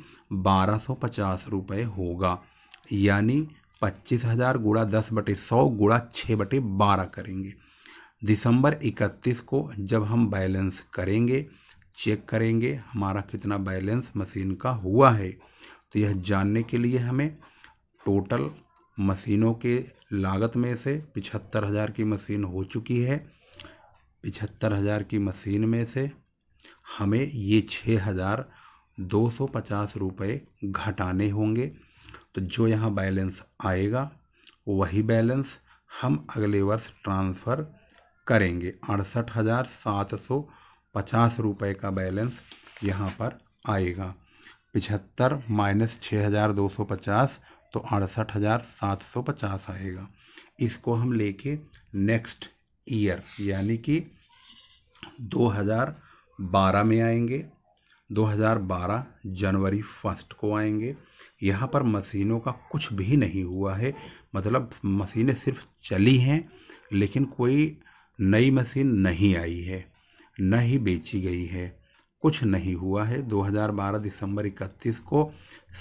बारह सौ पचास रुपये होगा यानी पच्चीस हज़ार गुड़ा दस बटे सौ गुड़ा छः बटे बारह करेंगे दिसंबर इकतीस को जब हम बैलेंस करेंगे चेक करेंगे हमारा कितना बैलेंस मशीन का हुआ है तो यह जानने के लिए हमें टोटल मशीनों के लागत में से पिछहत्तर हज़ार की मशीन हो चुकी है पिछहत्तर हज़ार की मशीन में से हमें ये छः हज़ार दो सौ पचास रुपये घटाने होंगे तो जो यहाँ बैलेंस आएगा वही बैलेंस हम अगले वर्ष ट्रांसफ़र करेंगे अड़सठ हज़ार सात सौ पचास रुपये का बैलेंस यहाँ पर आएगा पिछहत्तर माइनस छः हज़ार दो सौ पचास तो अड़सठ हज़ार सात सौ पचास आएगा इसको हम लेके नेक्स्ट ईयर यानी कि दो हज़ार बारह में आएंगे 2012 जनवरी फर्स्ट को आएंगे यहाँ पर मशीनों का कुछ भी नहीं हुआ है मतलब मशीनें सिर्फ चली हैं लेकिन कोई नई मशीन नहीं आई है नहीं बेची गई है कुछ नहीं हुआ है 2012 दिसंबर 31 को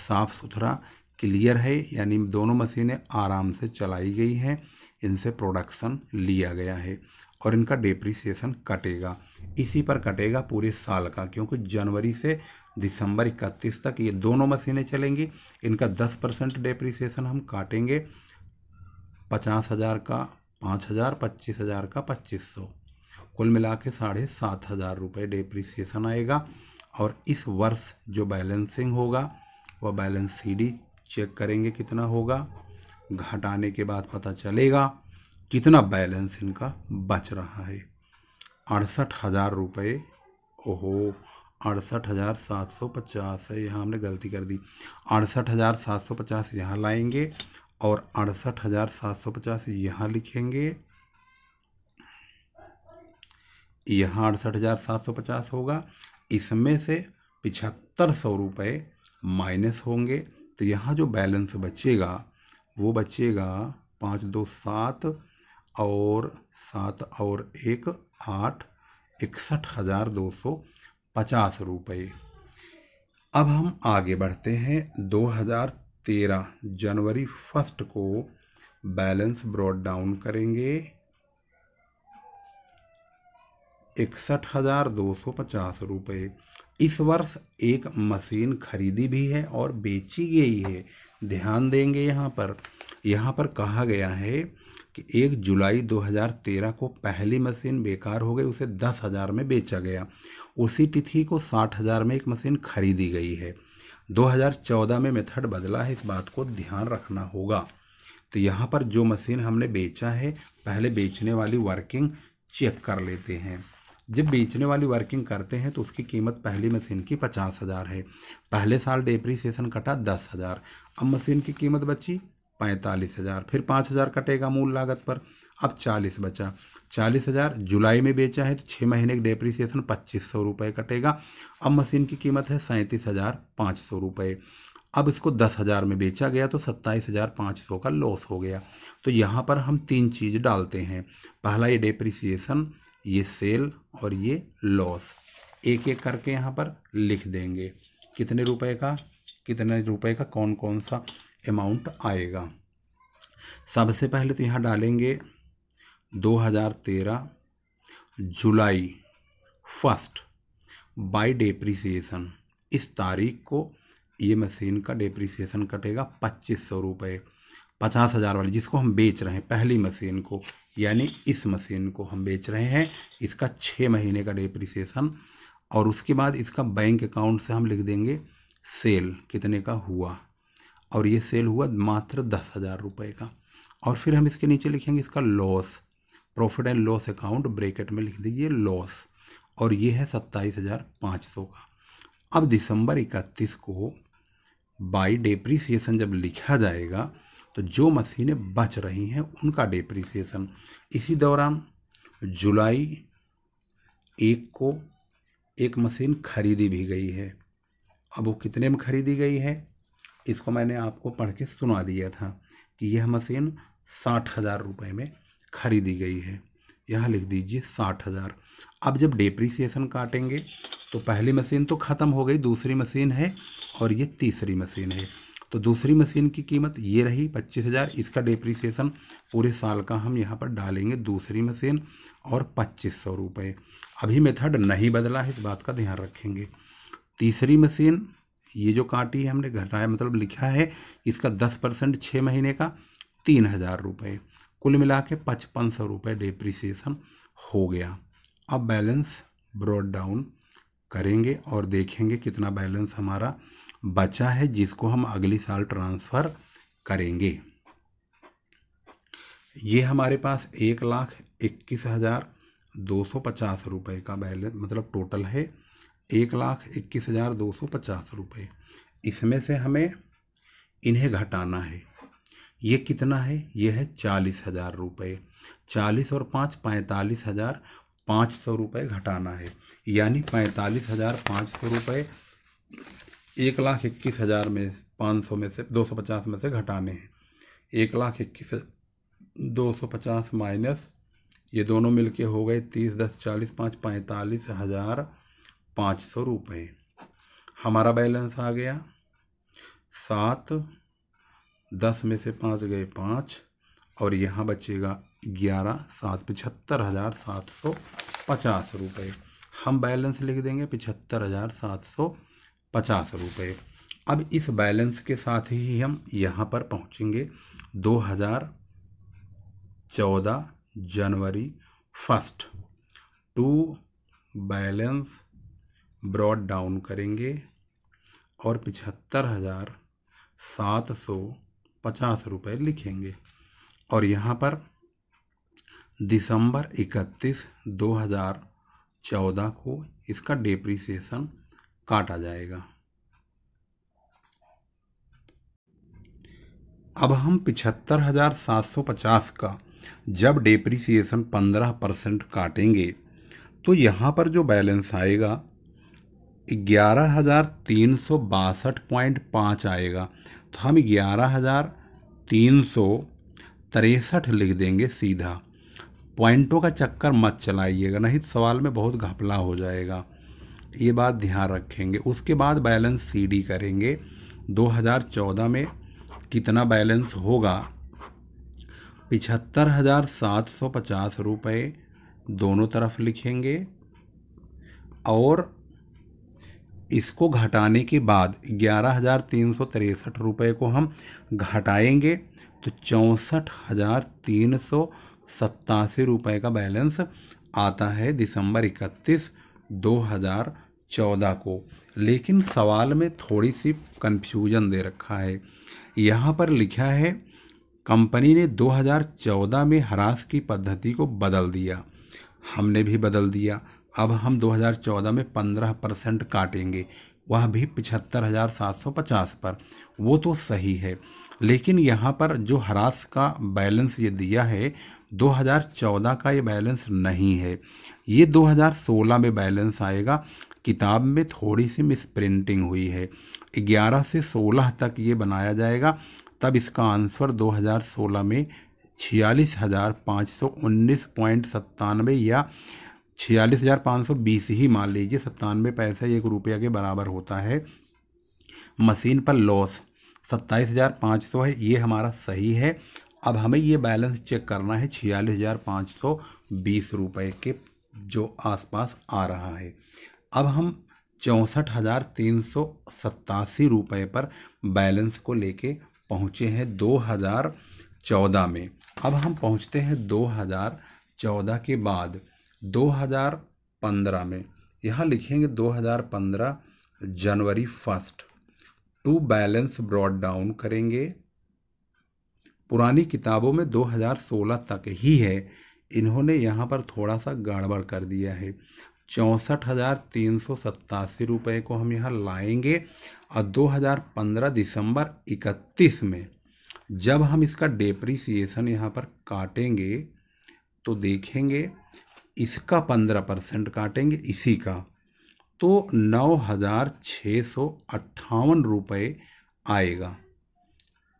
साफ सुथरा क्लियर है यानी दोनों मशीनें आराम से चलाई गई हैं इनसे प्रोडक्शन लिया गया है और इनका डिप्रिसिएशन कटेगा इसी पर कटेगा पूरे साल का क्योंकि जनवरी से दिसंबर इकतीस तक ये दोनों मशीनें चलेंगी इनका दस परसेंट डिप्रिसिएशन हम काटेंगे पचास हज़ार का पाँच हज़ार पच्चीस हज़ार का पच्चीस सौ कुल मिला के साढ़े सात हज़ार रुपये डेप्रिसिएशन आएगा और इस वर्ष जो बैलेंसिंग होगा वह बैलेंस सीडी चेक करेंगे कितना होगा घटाने के बाद पता चलेगा कितना बैलेंस इनका बच रहा है अड़सठ हज़ार रुपये ओहो अड़सठ हज़ार सात सौ पचास है यहाँ हमने गलती कर दी अड़सठ हज़ार सात सौ पचास यहाँ लाएंगे और अड़सठ हज़ार सात सौ पचास यहाँ लिखेंगे यहाँ अड़सठ हज़ार सात सौ पचास होगा इसमें से पिछहत्तर सौ रुपये माइनस होंगे तो यहाँ जो बैलेंस बचेगा वो बचेगा पाँच दो सात और सात और एक आठ इकसठ हज़ार दो सौ पचास रुपये अब हम आगे बढ़ते हैं दो हज़ार तेरह जनवरी फर्स्ट को बैलेंस ब्रॉड डाउन करेंगे इकसठ हज़ार दो सौ पचास रुपये इस वर्ष एक मशीन खरीदी भी है और बेची गई है ध्यान देंगे यहाँ पर यहाँ पर कहा गया है कि एक जुलाई 2013 को पहली मशीन बेकार हो गई उसे दस हज़ार में बेचा गया उसी तिथि को साठ हज़ार में एक मशीन खरीदी गई है 2014 में मेथड बदला है इस बात को ध्यान रखना होगा तो यहाँ पर जो मशीन हमने बेचा है पहले बेचने वाली वर्किंग चेक कर लेते हैं जब बेचने वाली वर्किंग करते हैं तो उसकी कीमत पहली मशीन की पचास हज़ार है पहले साल डेप्रीसिएशन कटा दस हज़ार अब मशीन की कीमत बची पैंतालीस हज़ार फिर पाँच हज़ार कटेगा मूल लागत पर अब चालीस बचा चालीस हज़ार जुलाई में बेचा है तो छः महीने का डेप्रीसिएशन पच्चीस सौ रुपये कटेगा अब मशीन की कीमत है सैंतीस हज़ार पाँच सौ रुपये अब इसको दस हज़ार में बेचा गया तो सत्ताईस हज़ार पाँच सौ का लॉस हो गया तो यहाँ पर हम तीन चीज़ डालते हैं पहला ये डेप्रिसिएशन ये सेल और ये लॉस एक एक करके यहाँ पर लिख देंगे कितने रुपए का कितने रुपए का कौन कौन सा अमाउंट आएगा सबसे पहले तो यहाँ डालेंगे 2013 जुलाई फर्स्ट बाय डेप्रीसीसन इस तारीख को ये मशीन का डेप्रीसीसन कटेगा पच्चीस सौ रुपये पचास हज़ार वाली जिसको हम बेच रहे हैं पहली मशीन को यानी इस मशीन को हम बेच रहे हैं इसका छः महीने का डेप्रिसिएशन और उसके बाद इसका बैंक अकाउंट से हम लिख देंगे सेल कितने का हुआ और ये सेल हुआ मात्र दस हज़ार रुपये का और फिर हम इसके नीचे लिखेंगे इसका loss profit and loss account bracket में लिख दीजिए लॉस और ये है सत्ताईस हज़ार पाँच सौ का अब दिसंबर इकतीस को बाई डेप्रीसिएशन जब लिखा जाएगा तो जो मशीनें बच रही हैं उनका डिप्रिसिएशन इसी दौरान जुलाई एक को एक मशीन खरीदी भी गई है अब वो कितने में खरीदी गई है इसको मैंने आपको पढ़ के सुना दिया था कि यह मशीन साठ हज़ार रुपये में खरीदी गई है यहाँ लिख दीजिए साठ हज़ार अब जब डिप्रिसिएशन काटेंगे तो पहली मशीन तो ख़त्म हो गई दूसरी मशीन है और ये तीसरी मशीन है तो दूसरी मशीन की कीमत ये रही पच्चीस हज़ार इसका डिप्रिसिएशन पूरे साल का हम यहाँ पर डालेंगे दूसरी मशीन और पच्चीस सौ रुपये अभी मेथड नहीं बदला है इस बात का ध्यान रखेंगे तीसरी मशीन ये जो काटी है हमने घटाया मतलब लिखा है इसका दस परसेंट छः महीने का तीन हज़ार रुपये कुल मिला के पचपन सौ रुपये डिप्रिसिएशन हो गया अब बैलेंस ब्रॉड डाउन करेंगे और देखेंगे कितना बैलेंस हमारा बचा है जिसको हम अगले साल ट्रांसफ़र करेंगे ये हमारे पास एक लाख इक्कीस हज़ार दो सौ पचास रुपये का बैलेंस मतलब टोटल है एक लाख इक्कीस हज़ार दो सौ पचास रुपये इसमें से हमें इन्हें घटाना है ये कितना है ये है चालीस हज़ार रुपये चालीस और पाँच पैंतालीस हज़ार पाँच सौ रुपये घटाना है यानी पैंतालीस हज़ार पाँच सौ रुपये एक लाख इक्कीस हज़ार में पाँच सौ में से दो सौ पचास में से घटाने हैं एक लाख इक्कीस दो सौ पचास माइनस ये दोनों मिलके हो गए तीस दस चालीस पाँच पैंतालीस हज़ार पाँच सौ रुपये हमारा बैलेंस आ गया सात दस में से पाँच गए पाँच और यहाँ बचेगा ग्यारह सात पचहत्तर हज़ार सात सौ पचास रुपये हम बैलेंस लिख देंगे पिछहत्तर हज़ार सात सौ पचास रुपये अब इस बैलेंस के साथ ही हम यहाँ पर पहुँचेंगे दो हज़ार चौदह जनवरी first to balance brought down करेंगे और पिछहत्तर हज़ार सात सौ पचास रुपये लिखेंगे और यहाँ पर दिसंबर इकतीस दो हज़ार चौदह को इसका डेप्रीसीसन काटा जाएगा अब हम पिछहत्तर हजार सात सौ पचास का जब डेप्रिसिएशन पंद्रह परसेंट काटेंगे तो यहाँ पर जो बैलेंस आएगा ग्यारह हज़ार तीन सौ बासठ पॉइंट पाँच आएगा तो हम ग्यारह हज़ार तीन सौ तिरसठ लिख देंगे सीधा पॉइंटों का चक्कर मत चलाइएगा नहीं तो सवाल में बहुत घपला हो जाएगा ये बात ध्यान रखेंगे उसके बाद बैलेंस सीडी करेंगे 2014 में कितना बैलेंस होगा पिछहत्तर हज़ार सात सौ पचास रुपये दोनों तरफ लिखेंगे और इसको घटाने के बाद ग्यारह हज़ार तीन सौ तिरसठ रुपये को हम घटाएंगे तो चौंसठ हज़ार तीन सौ सत्तासी रुपये का बैलेंस आता है दिसंबर इकतीस 2014 को लेकिन सवाल में थोड़ी सी कंफ्यूजन दे रखा है यहाँ पर लिखा है कंपनी ने 2014 में हरास की पद्धति को बदल दिया हमने भी बदल दिया अब हम 2014 में 15 परसेंट काटेंगे वह भी पिछहत्तर हज़ार सात सौ पचास पर वो तो सही है लेकिन यहाँ पर जो हरास का बैलेंस ये दिया है 2014 का ये बैलेंस नहीं है ये 2016 में बैलेंस आएगा किताब में थोड़ी सी मिस प्रिंटिंग हुई है 11 से 16 तक ये बनाया जाएगा तब इसका आंसर 2016 में छियालीस हज़ार पाँच सौ उन्नीस पॉइंट सत्तानवे या छियालीस हज़ार पाँच सौ बीस ही मान लीजिए सत्तानवे पैसे एक रुपया के बराबर होता है मशीन पर लॉस सत्ताईस हज़ार पाँच सौ है ये हमारा सही है अब हमें ये बैलेंस चेक करना है छियालीस हज़ार पाँच सौ बीस रुपये के जो आसपास आ रहा है अब हम चौंसठ हज़ार तीन सौ सत्तासी रुपये पर बैलेंस को लेके पहुँचे हैं दो हज़ार चौदह में अब हम पहुँचते हैं दो हज़ार चौदह के बाद दो हज़ार पंद्रह में यहाँ लिखेंगे दो हज़ार पंद्रह जनवरी first to balance brought down करेंगे पुरानी किताबों में 2016 तक ही है इन्होंने यहाँ पर थोड़ा सा गड़बड़ कर दिया है चौंसठ हज़ार तीन सौ सत्तासी रुपये को हम यहाँ लाएंगे और 2015 दिसंबर 31 में जब हम इसका डेप्रिसिएसन यहाँ पर काटेंगे तो देखेंगे इसका 15 परसेंट काटेंगे इसी का तो नौ हज़ार छः सौ अट्ठावन रुपये आएगा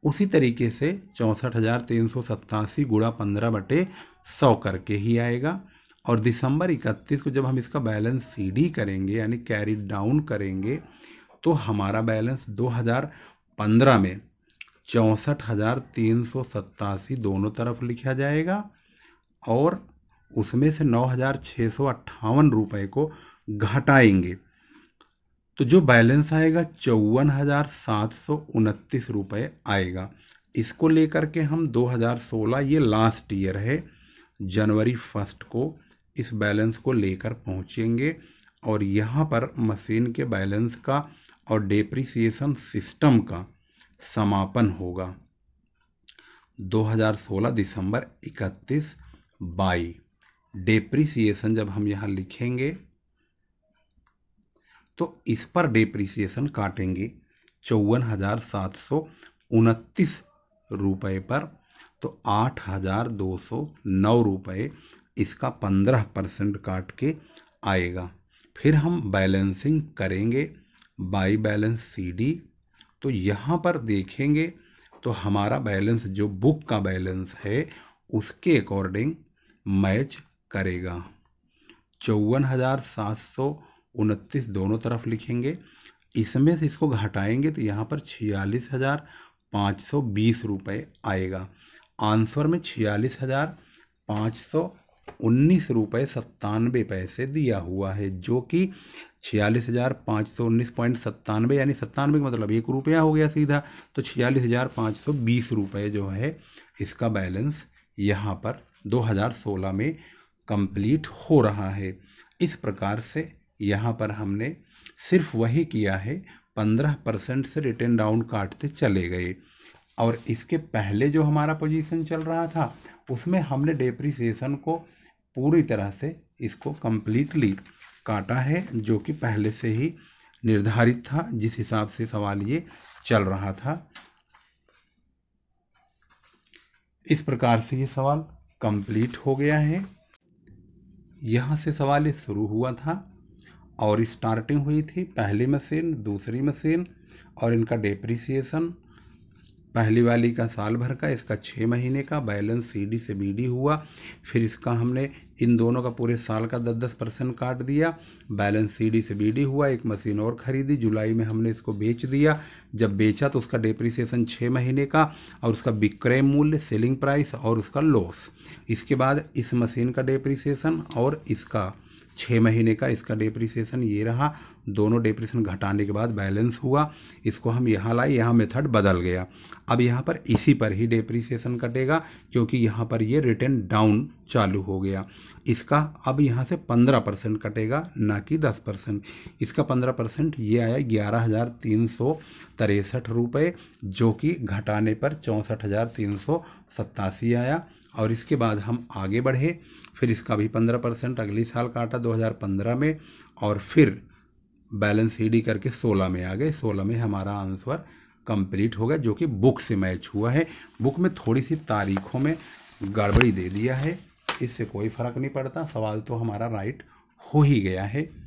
उसी तरीके से चौंसठ हज़ार तीन सौ सत्तासी गुड़ा पंद्रह बटे सौ करके ही आएगा और दिसंबर इकतीस को जब हम इसका बैलेंस सीडी करेंगे यानी कैरी डाउन करेंगे तो हमारा बैलेंस 2015 में चौंसठ हज़ार तीन सौ सत्तासी दोनों तरफ लिखा जाएगा और उसमें से नौ हज़ार छः सौ अट्ठावन रुपये को घटाएंगे तो जो बैलेंस आएगा चौवन हज़ार सात सौ उनतीस रुपये आएगा इसको लेकर के हम 2016 ये लास्ट ईयर है जनवरी फर्स्ट को इस बैलेंस को लेकर पहुँचेंगे और यहाँ पर मशीन के बैलेंस का और डेप्रिसिएशन सिस्टम का समापन होगा 2016 दिसंबर 31 बाई डेप्रिसिएशन जब हम यहाँ लिखेंगे तो इस पर डिप्रिसिएशन काटेंगे चौवन हज़ार सात सौ उनतीस रुपये पर तो आठ हज़ार दो सौ नौ रुपये इसका पंद्रह परसेंट काट के आएगा फिर हम बैलेंसिंग करेंगे बाई बैलेंस सी डी तो यहाँ पर देखेंगे तो हमारा बैलेंस जो बुक का बैलेंस है उसके अकॉर्डिंग मैच करेगा चौवन हज़ार सात सौ उनतीस दोनों तरफ लिखेंगे इसमें से इसको घटाएंगे तो यहाँ पर छियालीस हज़ार पाँच सौ बीस रुपये आएगा आंसर में छियालीस हज़ार पाँच सौ उन्नीस रुपये सत्तानवे पैसे दिया हुआ है जो कि छियालीस हज़ार पाँच सौ उन्नीस पॉइंट सत्तानवे यानी सत्तानवे का मतलब एक रुपया हो गया सीधा तो छियालीस हज़ार पाँच सौ बीस रुपये जो है इसका बैलेंस यहाँ पर दो हज़ार सोलह में कंप्लीट हो रहा है इस प्रकार से यहाँ पर हमने सिर्फ वही किया है पंद्रह परसेंट से रिटर्न डाउन काटते चले गए और इसके पहले जो हमारा पोजीशन चल रहा था उसमें हमने डेप्रिसिएशन को पूरी तरह से इसको कम्प्लीटली काटा है जो कि पहले से ही निर्धारित था जिस हिसाब से सवाल ये चल रहा था इस प्रकार से ये सवाल कंप्लीट हो गया है यहाँ से सवाल ये शुरू हुआ था और स्टार्टिंग हुई थी पहली मशीन दूसरी मशीन और इनका डेप्रिसिएसन पहली वाली का साल भर का इसका छः महीने का बैलेंस सी डी से बी डी हुआ फिर इसका हमने इन दोनों का पूरे साल का दस दस परसेंट काट दिया बैलेंस सी डी से बी डी हुआ एक मशीन और ख़रीदी जुलाई में हमने इसको बेच दिया जब बेचा तो उसका डेप्रिसिएशन छः महीने का और उसका विक्रय मूल्य सेलिंग प्राइस और उसका लॉस इसके बाद इस मशीन का डेप्रिसिएशन और इसका छः महीने का इसका डेप्रिसिएशन ये रहा दोनों डेप्रिसिएशन घटाने के बाद बैलेंस हुआ इसको हम यहाँ लाए यहाँ मेथड बदल गया अब यहाँ पर इसी पर ही डेप्रिसिएशन कटेगा क्योंकि यहाँ पर ये रिटर्न डाउन चालू हो गया इसका अब यहाँ से पंद्रह परसेंट कटेगा ना कि दस परसेंट इसका पंद्रह परसेंट ये आया ग्यारह हज़ार तीन सौ तिरसठ रुपये जो कि घटाने पर चौंसठ हज़ार तीन सौ सत्तासी आया और इसके बाद हम आगे बढ़े फिर इसका भी पंद्रह परसेंट अगले साल काटा दो हज़ार पंद्रह में और फिर बैलेंस ई डी करके सोलह में आ गए सोलह में हमारा आंसर कंप्लीट हो गया जो कि बुक से मैच हुआ है बुक में थोड़ी सी तारीखों में गड़बड़ी दे दिया है इससे कोई फ़र्क नहीं पड़ता सवाल तो हमारा राइट हो ही गया है